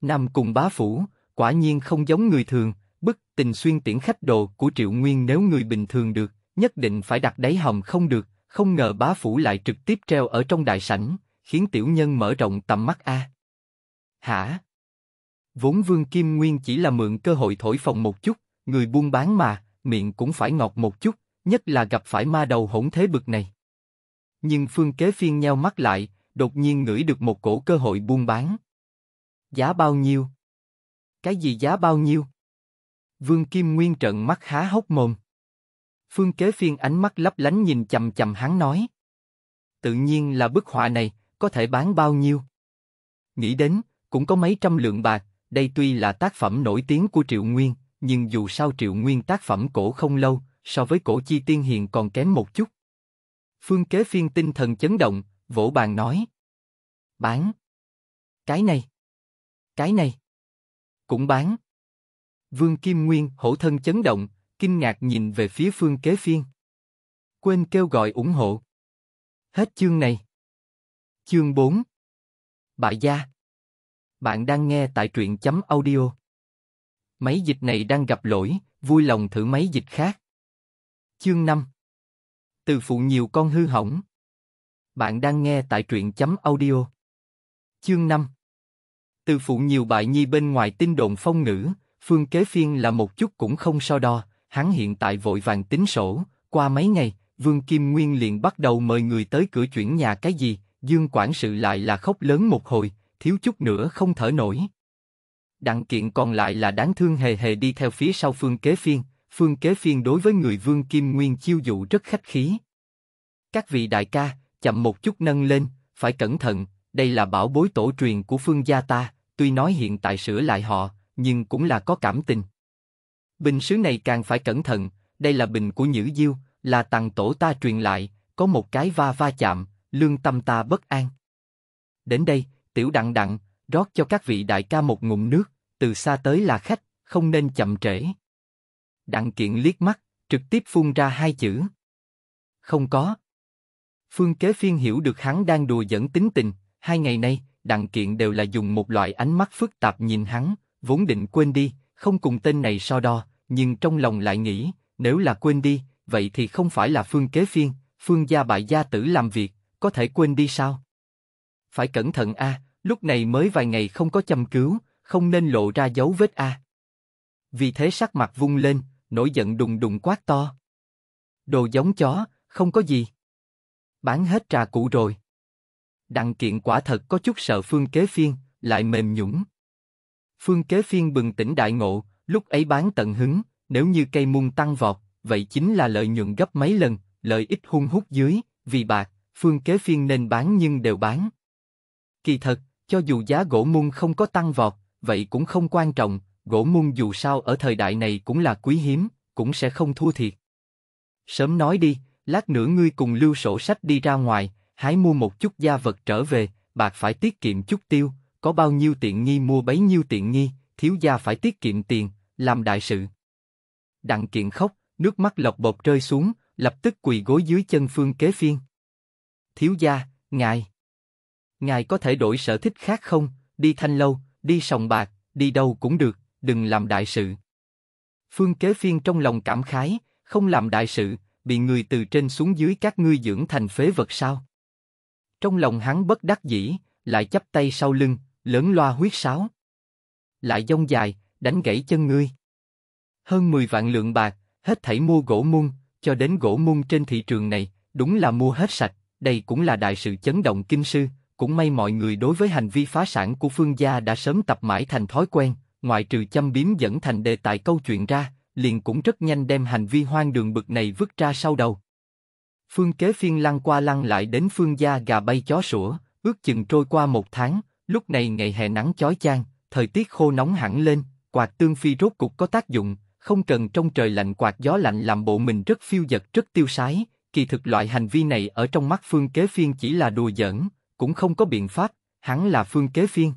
nằm cùng bá phủ, quả nhiên không giống người thường, bức tình xuyên tiễn khách đồ của Triệu Nguyên nếu người bình thường được, nhất định phải đặt đáy hòm không được, không ngờ bá phủ lại trực tiếp treo ở trong đại sảnh, khiến tiểu nhân mở rộng tầm mắt a. Hả? Vốn Vương Kim Nguyên chỉ là mượn cơ hội thổi phồng một chút, người buôn bán mà, miệng cũng phải ngọt một chút, nhất là gặp phải ma đầu hỗn thế bực này. Nhưng Phương Kế Phiên nheo mắt lại, đột nhiên ngửi được một cổ cơ hội buôn bán. Giá bao nhiêu? Cái gì giá bao nhiêu? Vương Kim Nguyên trợn mắt há hốc mồm. Phương Kế Phiên ánh mắt lấp lánh nhìn chầm chầm hắn nói. Tự nhiên là bức họa này, có thể bán bao nhiêu? Nghĩ đến, cũng có mấy trăm lượng bạc, đây tuy là tác phẩm nổi tiếng của Triệu Nguyên, nhưng dù sao Triệu Nguyên tác phẩm cổ không lâu, so với cổ chi tiên hiền còn kém một chút. Phương Kế Phiên tinh thần chấn động, vỗ bàn nói. Bán. Cái này. Cái này. Cũng bán. Vương Kim Nguyên hổ thân chấn động, kinh ngạc nhìn về phía phương kế phiên. Quên kêu gọi ủng hộ. Hết chương này. Chương 4 Bại gia Bạn đang nghe tại truyện chấm audio. Máy dịch này đang gặp lỗi, vui lòng thử máy dịch khác. Chương 5 Từ phụ nhiều con hư hỏng. Bạn đang nghe tại truyện chấm audio. Chương 5 Từ phụ nhiều bại nhi bên ngoài tin đồn phong ngữ, Phương Kế Phiên là một chút cũng không so đo, hắn hiện tại vội vàng tính sổ, qua mấy ngày, Vương Kim Nguyên liền bắt đầu mời người tới cửa chuyển nhà cái gì, Dương Quản sự lại là khóc lớn một hồi, thiếu chút nữa không thở nổi. Đặng kiện còn lại là đáng thương hề hề đi theo phía sau Phương Kế Phiên, Phương Kế Phiên đối với người Vương Kim Nguyên chiêu dụ rất khách khí. Các vị đại ca, chậm một chút nâng lên, phải cẩn thận, đây là bảo bối tổ truyền của Phương gia ta, tuy nói hiện tại sửa lại họ, nhưng cũng là có cảm tình. Bình sứ này càng phải cẩn thận, đây là bình của Nhữ Diêu, là tàng tổ ta truyền lại, có một cái va va chạm, lương tâm ta bất an. Đến đây, tiểu đặng đặng, rót cho các vị đại ca một ngụm nước, từ xa tới là khách, không nên chậm trễ. Đặng kiện liếc mắt, trực tiếp phun ra hai chữ. Không có. Phương kế phiên hiểu được hắn đang đùa dẫn tính tình, hai ngày nay, đặng kiện đều là dùng một loại ánh mắt phức tạp nhìn hắn, vốn định quên đi, không cùng tên này so đo, nhưng trong lòng lại nghĩ, nếu là quên đi, vậy thì không phải là phương kế phiên, phương gia bại gia tử làm việc, có thể quên đi sao? Phải cẩn thận a, à, lúc này mới vài ngày không có chăm cứu, không nên lộ ra dấu vết a. À. Vì thế sắc mặt vung lên, nổi giận đùng đùng quát to. Đồ giống chó, không có gì. Bán hết trà cũ rồi. Đặng kiện quả thật có chút sợ phương kế phiên, lại mềm nhũng. Phương Kế Phiên bừng tỉnh đại ngộ, lúc ấy bán tận hứng, nếu như cây mung tăng vọt, vậy chính là lợi nhuận gấp mấy lần, lợi ích hung hút dưới, vì bạc, Phương Kế Phiên nên bán nhưng đều bán. Kỳ thật, cho dù giá gỗ mung không có tăng vọt, vậy cũng không quan trọng, gỗ mung dù sao ở thời đại này cũng là quý hiếm, cũng sẽ không thua thiệt. Sớm nói đi, lát nữa ngươi cùng lưu sổ sách đi ra ngoài, hái mua một chút gia vật trở về, bạc phải tiết kiệm chút tiêu, có bao nhiêu tiện nghi mua bấy nhiêu tiện nghi, thiếu gia phải tiết kiệm tiền, làm đại sự. Đặng kiện khóc, nước mắt lọc bột rơi xuống, lập tức quỳ gối dưới chân phương kế phiên. Thiếu gia, ngài. Ngài có thể đổi sở thích khác không, đi thanh lâu, đi sòng bạc, đi đâu cũng được, đừng làm đại sự. Phương kế phiên trong lòng cảm khái, không làm đại sự, bị người từ trên xuống dưới các ngươi dưỡng thành phế vật sao? Trong lòng hắn bất đắc dĩ, lại chắp tay sau lưng, lớn loa huyết sáo. Lại dông dài, đánh gãy chân ngươi. Hơn 10 vạn lượng bạc, hết thảy mua gỗ mung, cho đến gỗ mung trên thị trường này, đúng là mua hết sạch, đây cũng là đại sự chấn động kinh sư, cũng may mọi người đối với hành vi phá sản của phương gia đã sớm tập mãi thành thói quen, ngoại trừ chăm biếm dẫn thành đề tài câu chuyện ra, liền cũng rất nhanh đem hành vi hoang đường bực này vứt ra sau đầu. Phương kế phiên lăn qua lăn lại đến phương gia gà bay chó sủa, ước chừng trôi qua một tháng, Lúc này ngày hè nắng chói chang, thời tiết khô nóng hẳn lên, quạt tương phi rốt cục có tác dụng, không cần trong trời lạnh quạt gió lạnh làm bộ mình rất phiêu dật rất tiêu sái, kỳ thực loại hành vi này ở trong mắt phương kế phiên chỉ là đùa giỡn, cũng không có biện pháp, hắn là phương kế phiên.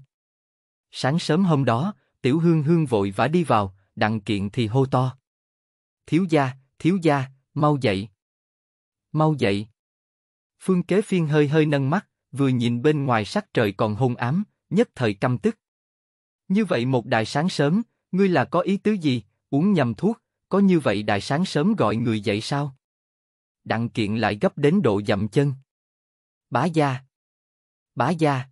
Sáng sớm hôm đó, tiểu hương hương vội vã đi vào, đặng kiện thì hô to. Thiếu gia, thiếu gia, mau dậy. Mau dậy. Phương kế phiên hơi hơi nâng mắt, vừa nhìn bên ngoài sắc trời còn hung ám, nhất thời căm tức. Như vậy một đại sáng sớm, ngươi là có ý tứ gì, uống nhầm thuốc, có như vậy đại sáng sớm gọi người dậy sao? Đặng kiện lại gấp đến độ dậm chân. Bá gia! Bá gia!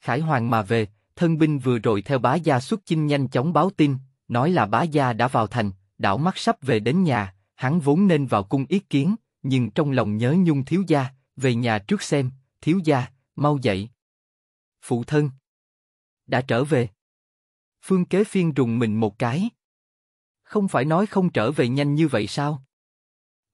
Khải Hoàng mà về, thân binh vừa rồi theo bá gia xuất chinh nhanh chóng báo tin, nói là bá gia đã vào thành, đảo mắt sắp về đến nhà, hắn vốn nên vào cung yết kiến, nhưng trong lòng nhớ nhung thiếu gia, về nhà trước xem, thiếu gia, mau dậy. Phụ thân. Đã trở về. Phương kế phiên rùng mình một cái. Không phải nói không trở về nhanh như vậy sao?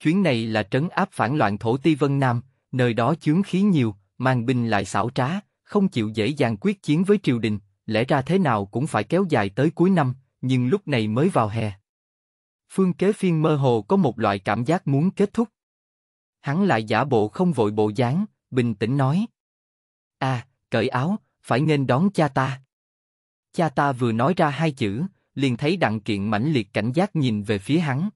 Chuyến này là trấn áp phản loạn thổ ti Vân Nam, nơi đó chướng khí nhiều, mang binh lại xảo trá, không chịu dễ dàng quyết chiến với triều đình, lẽ ra thế nào cũng phải kéo dài tới cuối năm, nhưng lúc này mới vào hè. Phương kế phiên mơ hồ có một loại cảm giác muốn kết thúc. Hắn lại giả bộ không vội bộ dáng, bình tĩnh nói. À, cởi áo, phải nên đón cha ta. Cha ta vừa nói ra hai chữ, liền thấy đặng kiện mãnh liệt cảnh giác nhìn về phía hắn.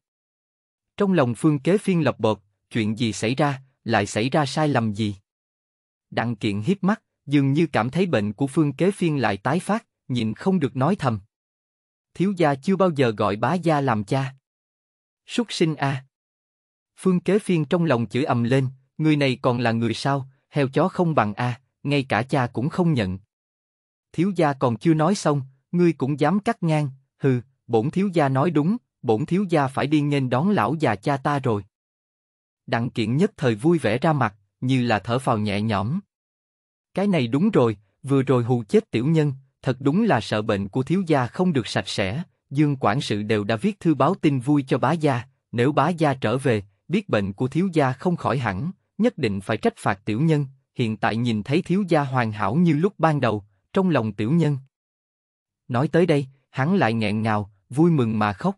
Trong lòng phương kế phiên lập bột, chuyện gì xảy ra, lại xảy ra sai lầm gì? Đặng kiện hiếp mắt, dường như cảm thấy bệnh của phương kế phiên lại tái phát, nhìn không được nói thầm. Thiếu gia chưa bao giờ gọi bá gia làm cha. Súc sinh a. À. Phương kế phiên trong lòng chửi ầm lên, người này còn là người sao? Heo chó không bằng a, ngay cả cha cũng không nhận. Thiếu gia còn chưa nói xong, ngươi cũng dám cắt ngang? Hừ, bổn thiếu gia nói đúng, bổn thiếu gia phải đi nghênh đón lão già cha ta rồi. Đặng kiện nhất thời vui vẻ ra mặt, như là thở phào nhẹ nhõm. Cái này đúng rồi, vừa rồi hù chết tiểu nhân, thật đúng là sợ bệnh của thiếu gia không được sạch sẽ. Dương quản sự đều đã viết thư báo tin vui cho bá gia, nếu bá gia trở về, biết bệnh của thiếu gia không khỏi hẳn, nhất định phải trách phạt tiểu nhân. Hiện tại nhìn thấy thiếu gia hoàn hảo như lúc ban đầu, trong lòng tiểu nhân. Nói tới đây, hắn lại nghẹn ngào, vui mừng mà khóc.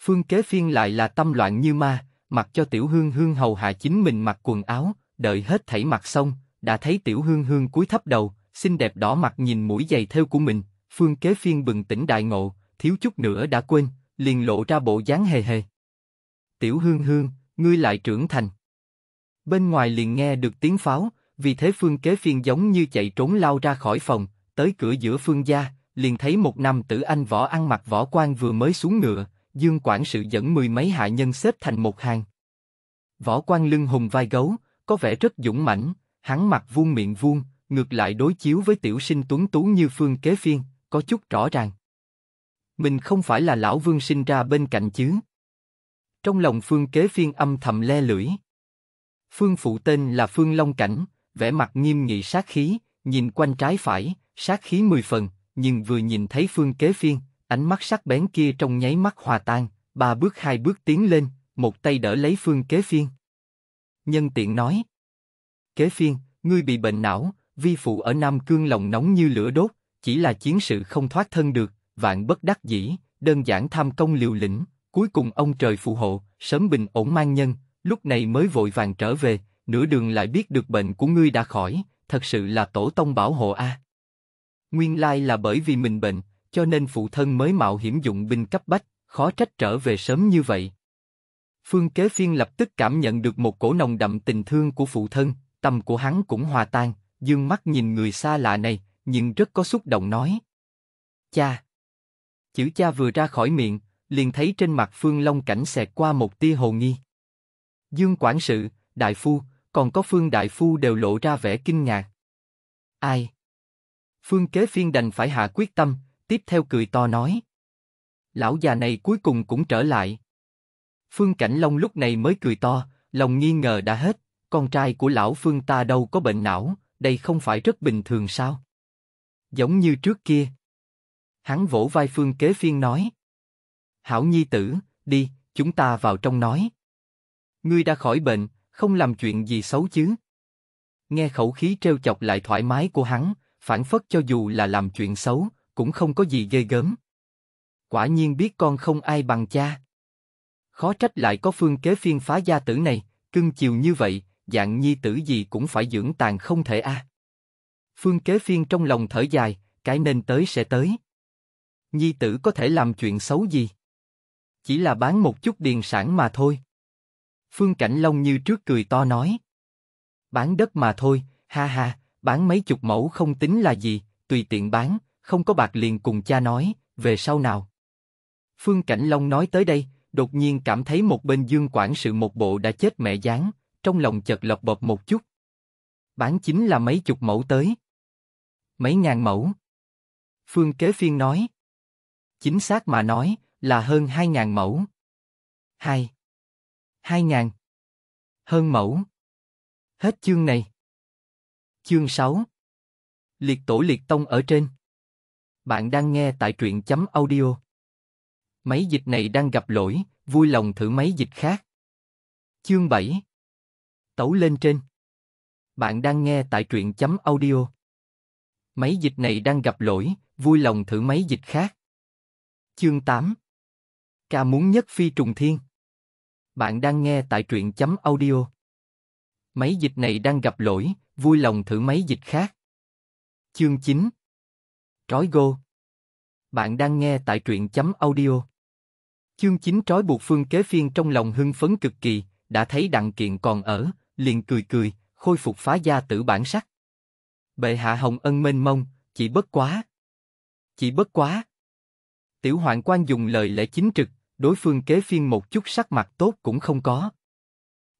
Phương kế phiên lại là tâm loạn như ma, mặc cho tiểu hương hương hầu hạ chính mình mặc quần áo, đợi hết thảy mặc xong, đã thấy tiểu hương hương cúi thấp đầu, xinh đẹp đỏ mặt nhìn mũi giày theo của mình, phương kế phiên bừng tỉnh đại ngộ, thiếu chút nữa đã quên, liền lộ ra bộ dáng hề hề. Tiểu hương hương, ngươi lại trưởng thành. Bên ngoài liền nghe được tiếng pháo, vì thế Phương Kế Phiên giống như chạy trốn lao ra khỏi phòng, tới cửa giữa Phương gia, liền thấy một nam tử anh võ ăn mặc võ quan vừa mới xuống ngựa, Dương quản sự dẫn mười mấy hạ nhân xếp thành một hàng. Võ quan lưng hùng vai gấu, có vẻ rất dũng mãnh, hắn mặt vuông miệng vuông, ngược lại đối chiếu với tiểu sinh tuấn tú như Phương Kế Phiên, có chút rõ ràng. Mình không phải là lão vương sinh ra bên cạnh chứ. Trong lòng Phương Kế Phiên âm thầm le lưỡi. Phương phụ tên là Phương Long Cảnh, vẻ mặt nghiêm nghị sát khí, nhìn quanh trái phải, sát khí mười phần, nhưng vừa nhìn thấy Phương Kế Phiên, ánh mắt sắc bén kia trong nháy mắt hòa tan, ba bước hai bước tiến lên, một tay đỡ lấy Phương Kế Phiên. Nhân tiện nói, Kế Phiên, ngươi bị bệnh não, vi phụ ở Nam Cương lòng nóng như lửa đốt, chỉ là chiến sự không thoát thân được, vạn bất đắc dĩ, đơn giản tham công liều lĩnh, cuối cùng ông trời phù hộ, sớm bình ổn mang nhân, lúc này mới vội vàng trở về, nửa đường lại biết được bệnh của ngươi đã khỏi, thật sự là tổ tông bảo hộ a. Nguyên lai là bởi vì mình bệnh, cho nên phụ thân mới mạo hiểm dụng binh cấp bách, khó trách trở về sớm như vậy. Phương Kế Phiên lập tức cảm nhận được một cổ nồng đậm tình thương của phụ thân, tâm của hắn cũng hòa tan, dương mắt nhìn người xa lạ này, nhưng rất có xúc động nói. Cha! Chữ cha vừa ra khỏi miệng, liền thấy trên mặt Phương Long cảnh xẹt qua một tia hồ nghi. Dương quản sự, đại phu, còn có phương đại phu đều lộ ra vẻ kinh ngạc. Ai? Phương kế phiên đành phải hạ quyết tâm, tiếp theo cười to nói. Lão già này cuối cùng cũng trở lại. Phương Cảnh Long lúc này mới cười to, lòng nghi ngờ đã hết, con trai của lão Phương ta đâu có bệnh não, đây không phải rất bình thường sao? Giống như trước kia. Hắn vỗ vai Phương kế phiên nói. Hảo nhi tử, đi, chúng ta vào trong nói. Ngươi đã khỏi bệnh, không làm chuyện gì xấu chứ? Nghe khẩu khí treo chọc lại thoải mái của hắn, phản phất cho dù là làm chuyện xấu, cũng không có gì ghê gớm. Quả nhiên biết con không ai bằng cha. Khó trách lại có phương kế phiên phá gia tử này, cưng chiều như vậy, dạng nhi tử gì cũng phải dưỡng tàn không thể a. À. Phương kế phiên trong lòng thở dài, cái nên tới sẽ tới. Nhi tử có thể làm chuyện xấu gì? Chỉ là bán một chút điền sản mà thôi. Phương Cảnh Long như trước cười to nói. Bán đất mà thôi, ha ha, bán mấy chục mẫu không tính là gì, tùy tiện bán, không có bạc liền cùng cha nói, về sau nào. Phương Cảnh Long nói tới đây, đột nhiên cảm thấy một bên Dương quản sự một bộ đã chết mẹ dáng, trong lòng chợt lọc bột một chút. Bán chính là mấy chục mẫu tới. Mấy ngàn mẫu. Phương Kế Phiên nói. Chính xác mà nói, là hơn hai ngàn mẫu. Hai. 2000. Hơn mẫu. Hết chương này. Chương 6. Liệt tổ liệt tông ở trên. Bạn đang nghe tại truyện chấm audio. Máy dịch này đang gặp lỗi, vui lòng thử máy dịch khác. Chương 7. Tấu lên trên. Bạn đang nghe tại truyện chấm audio. Máy dịch này đang gặp lỗi, vui lòng thử máy dịch khác. Chương 8. Ca muốn nhất phi trùng thiên. Bạn đang nghe tại truyện chấm audio. Máy dịch này đang gặp lỗi, vui lòng thử máy dịch khác. Chương 9 Trói go Bạn đang nghe tại truyện chấm audio. Chương 9 trói buộc phương kế phiên trong lòng hưng phấn cực kỳ, đã thấy đặng kiện còn ở, liền cười cười, khôi phục phá gia tử bản sắc. Bệ hạ hồng ân mênh mông, chỉ bất quá. Chỉ bất quá. Tiểu hoàng quan dùng lời lẽ chính trực, đối phương kế phiên một chút sắc mặt tốt cũng không có.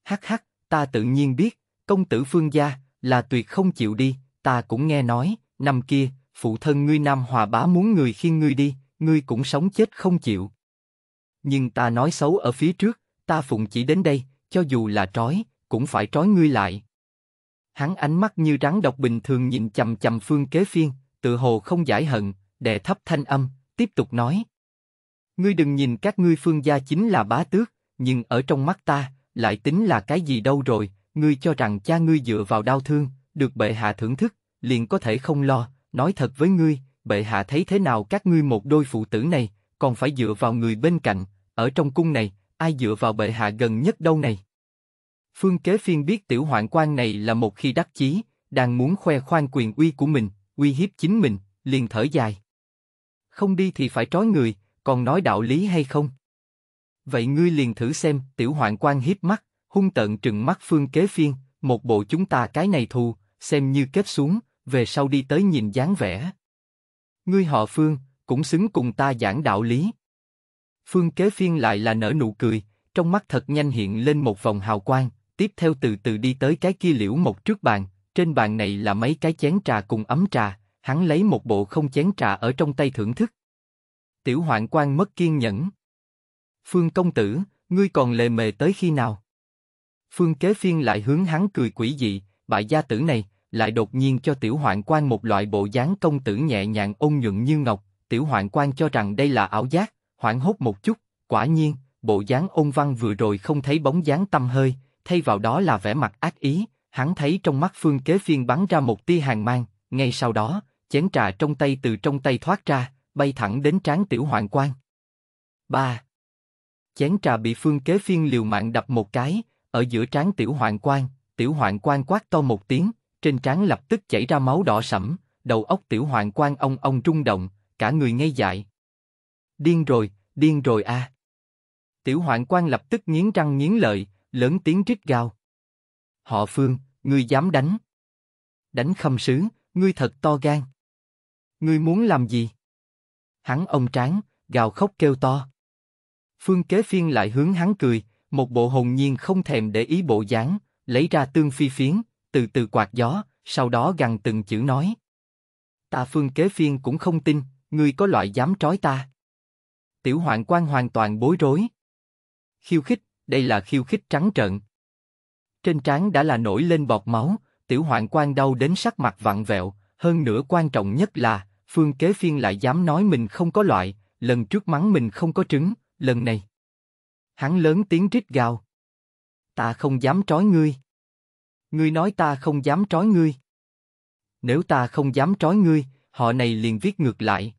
Hắc hắc, ta tự nhiên biết, công tử phương gia, là tuyệt không chịu đi, ta cũng nghe nói, năm kia, phụ thân ngươi Nam Hòa Bá muốn người khiêng ngươi đi, ngươi cũng sống chết không chịu. Nhưng ta nói xấu ở phía trước, ta phụng chỉ đến đây, cho dù là trói, cũng phải trói ngươi lại. Hắn ánh mắt như rắn độc bình thường nhìn chầm chầm phương kế phiên, tự hồ không giải hận, đè thấp thanh âm, tiếp tục nói, Ngươi đừng nhìn các ngươi phương gia chính là bá tước, nhưng ở trong mắt ta, lại tính là cái gì đâu rồi, ngươi cho rằng cha ngươi dựa vào đau thương, được bệ hạ thưởng thức, liền có thể không lo, nói thật với ngươi, bệ hạ thấy thế nào các ngươi một đôi phụ tử này, còn phải dựa vào người bên cạnh, ở trong cung này, ai dựa vào bệ hạ gần nhất đâu này. Phương Kế Phiên biết tiểu hoạn quan này là một khi đắc chí, đang muốn khoe khoang quyền uy của mình, uy hiếp chính mình, liền thở dài. Không đi thì phải trói người, còn nói đạo lý hay không? Vậy ngươi liền thử xem, tiểu hoạn quan hiếp mắt, hung tợn trừng mắt phương kế phiên, một bộ chúng ta cái này thù, xem như kết xuống, về sau đi tới nhìn dáng vẻ. Ngươi họ phương, cũng xứng cùng ta giảng đạo lý. Phương kế phiên lại là nở nụ cười, trong mắt thật nhanh hiện lên một vòng hào quang, tiếp theo từ từ đi tới cái kia liễu một trước bàn, trên bàn này là mấy cái chén trà cùng ấm trà, hắn lấy một bộ không chén trà ở trong tay thưởng thức, Tiểu hoạn quan mất kiên nhẫn. Phương công tử, ngươi còn lề mề tới khi nào? Phương kế phiên lại hướng hắn cười quỷ dị, bại gia tử này, lại đột nhiên cho tiểu hoạn quan một loại bộ dáng công tử nhẹ nhàng ôn nhuận như ngọc, tiểu hoạn quan cho rằng đây là ảo giác, hoảng hốt một chút, quả nhiên, bộ dáng ôn văn vừa rồi không thấy bóng dáng tâm hơi, thay vào đó là vẻ mặt ác ý, hắn thấy trong mắt phương kế phiên bắn ra một tia hàng mang, ngay sau đó, chén trà trong tay từ trong tay thoát ra, bay thẳng đến trán Tiểu Hoàng Quan. Ba. Chén trà bị Phương Kế Phiên liều mạng đập một cái, ở giữa trán Tiểu Hoàng Quan, Tiểu Hoàng Quan quát to một tiếng, trên trán lập tức chảy ra máu đỏ sẫm, đầu óc Tiểu Hoàng Quan ông ông rung động, cả người ngây dại. Điên rồi, điên rồi a. À. Tiểu Hoàng Quan lập tức nghiến răng nghiến lợi, lớn tiếng rít gào. Họ Phương, ngươi dám đánh? Đánh khâm sứ, ngươi thật to gan. Ngươi muốn làm gì? hắn ông tráng, gào khóc kêu to. Phương Kế Phiên lại hướng hắn cười, một bộ hồn nhiên không thèm để ý bộ dáng, lấy ra tương phi phiến, từ từ quạt gió, sau đó gằn từng chữ nói. Ta Phương Kế Phiên cũng không tin, ngươi có loại dám trói ta. Tiểu Hoạn quan hoàn toàn bối rối. Khiêu khích, đây là khiêu khích trắng trợn. Trên trán đã là nổi lên bọt máu, Tiểu Hoạn quan đau đến sắc mặt vặn vẹo, hơn nữa quan trọng nhất là Phương Kế Phiên lại dám nói mình không có loại, lần trước mắng mình không có trứng, lần này. Hắn lớn tiếng rít gào. Ta không dám trói ngươi. Ngươi nói ta không dám trói ngươi. Nếu ta không dám trói ngươi, họ này liền viết ngược lại.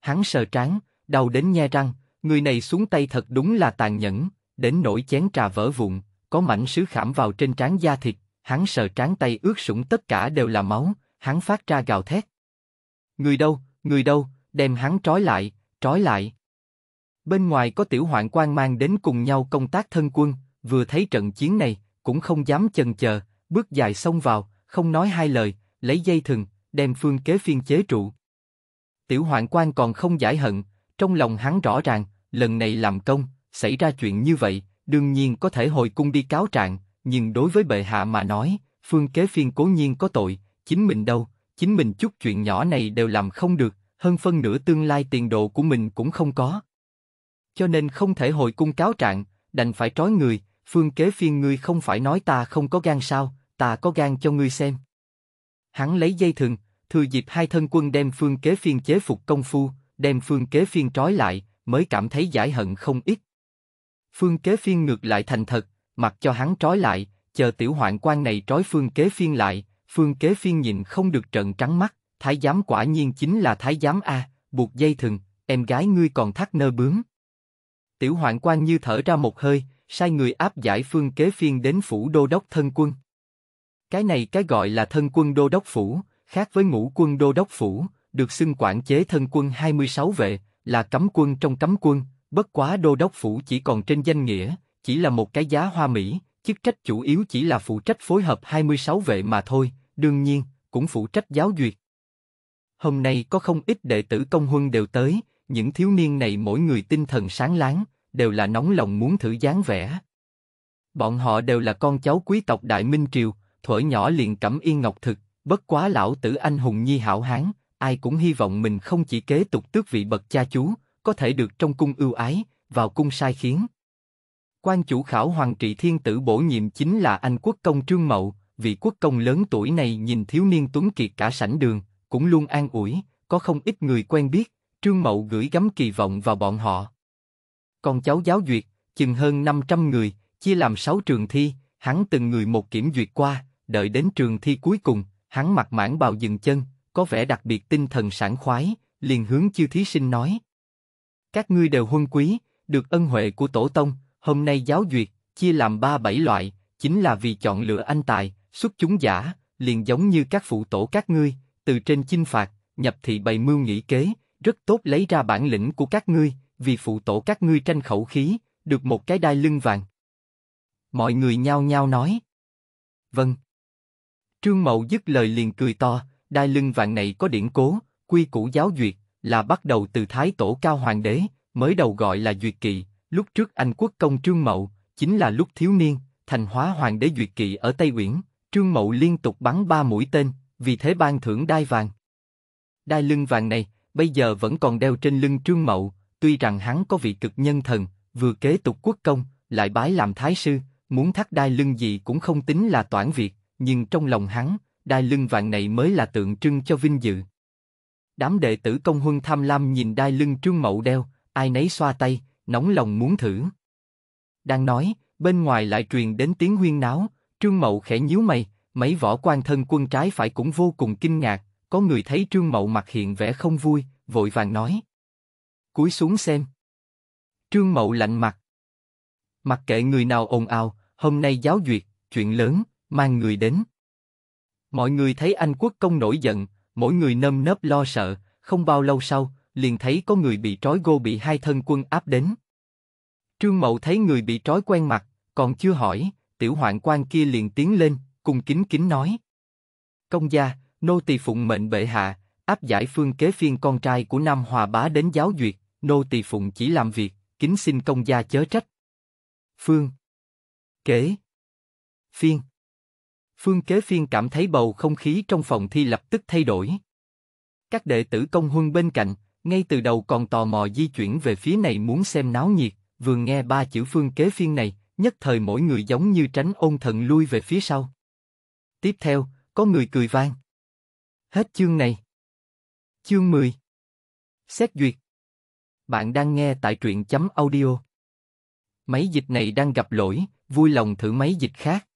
Hắn sờ trán, đau đến nhe răng, người này xuống tay thật đúng là tàn nhẫn, đến nổi chén trà vỡ vụn, có mảnh sứ khảm vào trên trán da thịt, hắn sờ trán tay ướt sũng tất cả đều là máu, hắn phát ra gào thét. Người đâu, người đâu, đem hắn trói lại, trói lại. Bên ngoài có tiểu hoạn quan mang đến cùng nhau công tác thân quân, vừa thấy trận chiến này, cũng không dám chần chờ, bước dài xông vào, không nói hai lời, lấy dây thừng, đem phương kế phiên chế trụ. Tiểu hoạn quan còn không giải hận, trong lòng hắn rõ ràng, lần này làm công, xảy ra chuyện như vậy, đương nhiên có thể hồi cung đi cáo trạng, nhưng đối với bệ hạ mà nói, phương kế phiên cố nhiên có tội, chính mình đâu, chính mình chút chuyện nhỏ này đều làm không được, hơn phân nửa tương lai tiền đồ của mình cũng không có. Cho nên không thể hồi cung cáo trạng, đành phải trói người, phương kế phiên ngươi không phải nói ta không có gan sao, ta có gan cho ngươi xem. Hắn lấy dây thừng, thừa dịp hai thân quân đem phương kế phiên chế phục công phu, đem phương kế phiên trói lại, mới cảm thấy giải hận không ít. Phương kế phiên ngược lại thành thật, mặc cho hắn trói lại, chờ tiểu hoạn quan này trói phương kế phiên lại, Phương Kế Phiên nhìn không được trận trắng mắt, thái giám quả nhiên chính là thái giám A, buộc dây thừng, em gái ngươi còn thắt nơ bướm. Tiểu hoạn quan như thở ra một hơi, sai người áp giải Phương Kế Phiên đến phủ đô đốc thân quân. Cái này cái gọi là thân quân đô đốc phủ, khác với ngũ quân đô đốc phủ, được xưng quản chế thân quân 26 vệ, là cấm quân trong cấm quân, bất quá đô đốc phủ chỉ còn trên danh nghĩa, chỉ là một cái giá hoa Mỹ, chức trách chủ yếu chỉ là phụ trách phối hợp 26 vệ mà thôi, đương nhiên, cũng phụ trách giáo duyệt. Hôm nay có không ít đệ tử công huân đều tới, những thiếu niên này mỗi người tinh thần sáng láng, đều là nóng lòng muốn thử dáng vẻ. Bọn họ đều là con cháu quý tộc Đại Minh Triều, thuở nhỏ liền cẩm yên ngọc thực, bất quá lão tử anh hùng nhi hảo hán, ai cũng hy vọng mình không chỉ kế tục tước vị bậc cha chú, có thể được trong cung ưu ái, vào cung sai khiến. Quan chủ khảo hoàng trị thiên tử bổ nhiệm chính là Anh quốc công Trương Mậu, vị quốc công lớn tuổi này nhìn thiếu niên tuấn kiệt cả sảnh đường, cũng luôn an ủi, có không ít người quen biết, Trương Mậu gửi gắm kỳ vọng vào bọn họ. Con cháu giáo duyệt, chừng hơn 500 người, chia làm 6 trường thi, hắn từng người một kiểm duyệt qua, đợi đến trường thi cuối cùng, hắn mặt mãn bào dừng chân, có vẻ đặc biệt tinh thần sảng khoái, liền hướng chiêu thí sinh nói. Các ngươi đều huân quý, được ân huệ của tổ tông, hôm nay giáo duyệt, chia làm ba bảy loại, chính là vì chọn lựa anh tài, Xuất chúng giả, liền giống như các phụ tổ các ngươi, từ trên chinh phạt, nhập thị bày mưu nghĩ kế, rất tốt lấy ra bản lĩnh của các ngươi, vì phụ tổ các ngươi tranh khẩu khí, được một cái đai lưng vàng. Mọi người nhao nhao nói. Vâng. Trương Mậu dứt lời liền cười to, đai lưng vàng này có điển cố, quy củ giáo duyệt, là bắt đầu từ Thái Tổ Cao Hoàng đế, mới đầu gọi là duyệt kỵ, lúc trước Anh quốc công Trương Mậu, chính là lúc thiếu niên, thành hóa Hoàng đế duyệt kỵ ở Tây Uyển, Trương Mậu liên tục bắn ba mũi tên, vì thế ban thưởng đai vàng. Đai lưng vàng này, bây giờ vẫn còn đeo trên lưng Trương Mậu, tuy rằng hắn có vị cực nhân thần, vừa kế tục quốc công, lại bái làm thái sư, muốn thắt đai lưng gì cũng không tính là toản việc, nhưng trong lòng hắn, đai lưng vàng này mới là tượng trưng cho vinh dự. Đám đệ tử công huân tham lam nhìn đai lưng Trương Mậu đeo, ai nấy xoa tay, nóng lòng muốn thử. Đang nói, bên ngoài lại truyền đến tiếng huyên náo, Trương Mậu khẽ nhíu mày, mấy võ quan thân quân trái phải cũng vô cùng kinh ngạc, có người thấy Trương Mậu mặt hiện vẻ không vui, vội vàng nói. Cúi xuống xem. Trương Mậu lạnh mặt. Mặc kệ người nào ồn ào, hôm nay giáo duyệt, chuyện lớn, mang người đến. Mọi người thấy Anh quốc công nổi giận, mỗi người nâm nớp lo sợ, không bao lâu sau, liền thấy có người bị trói gô bị hai thân quân áp đến. Trương Mậu thấy người bị trói quen mặt, còn chưa hỏi, tiểu hoạn quan kia liền tiến lên, cùng kính kính nói. Công gia, nô tỳ phụng mệnh bệ hạ, áp giải phương kế phiên con trai của Nam Hòa Bá đến giáo duyệt, nô tỳ phụng chỉ làm việc, kính xin công gia chớ trách. Phương Kế Phiên Phương kế phiên cảm thấy bầu không khí trong phòng thi lập tức thay đổi. Các đệ tử công huân bên cạnh, ngay từ đầu còn tò mò di chuyển về phía này muốn xem náo nhiệt, vừa nghe ba chữ phương kế phiên này, nhất thời mỗi người giống như tránh ôn thần lui về phía sau. Tiếp theo, có người cười vang. Hết chương này. Chương 10 Xét duyệt Bạn đang nghe tại truyện chấm audio. Máy dịch này đang gặp lỗi, vui lòng thử máy dịch khác.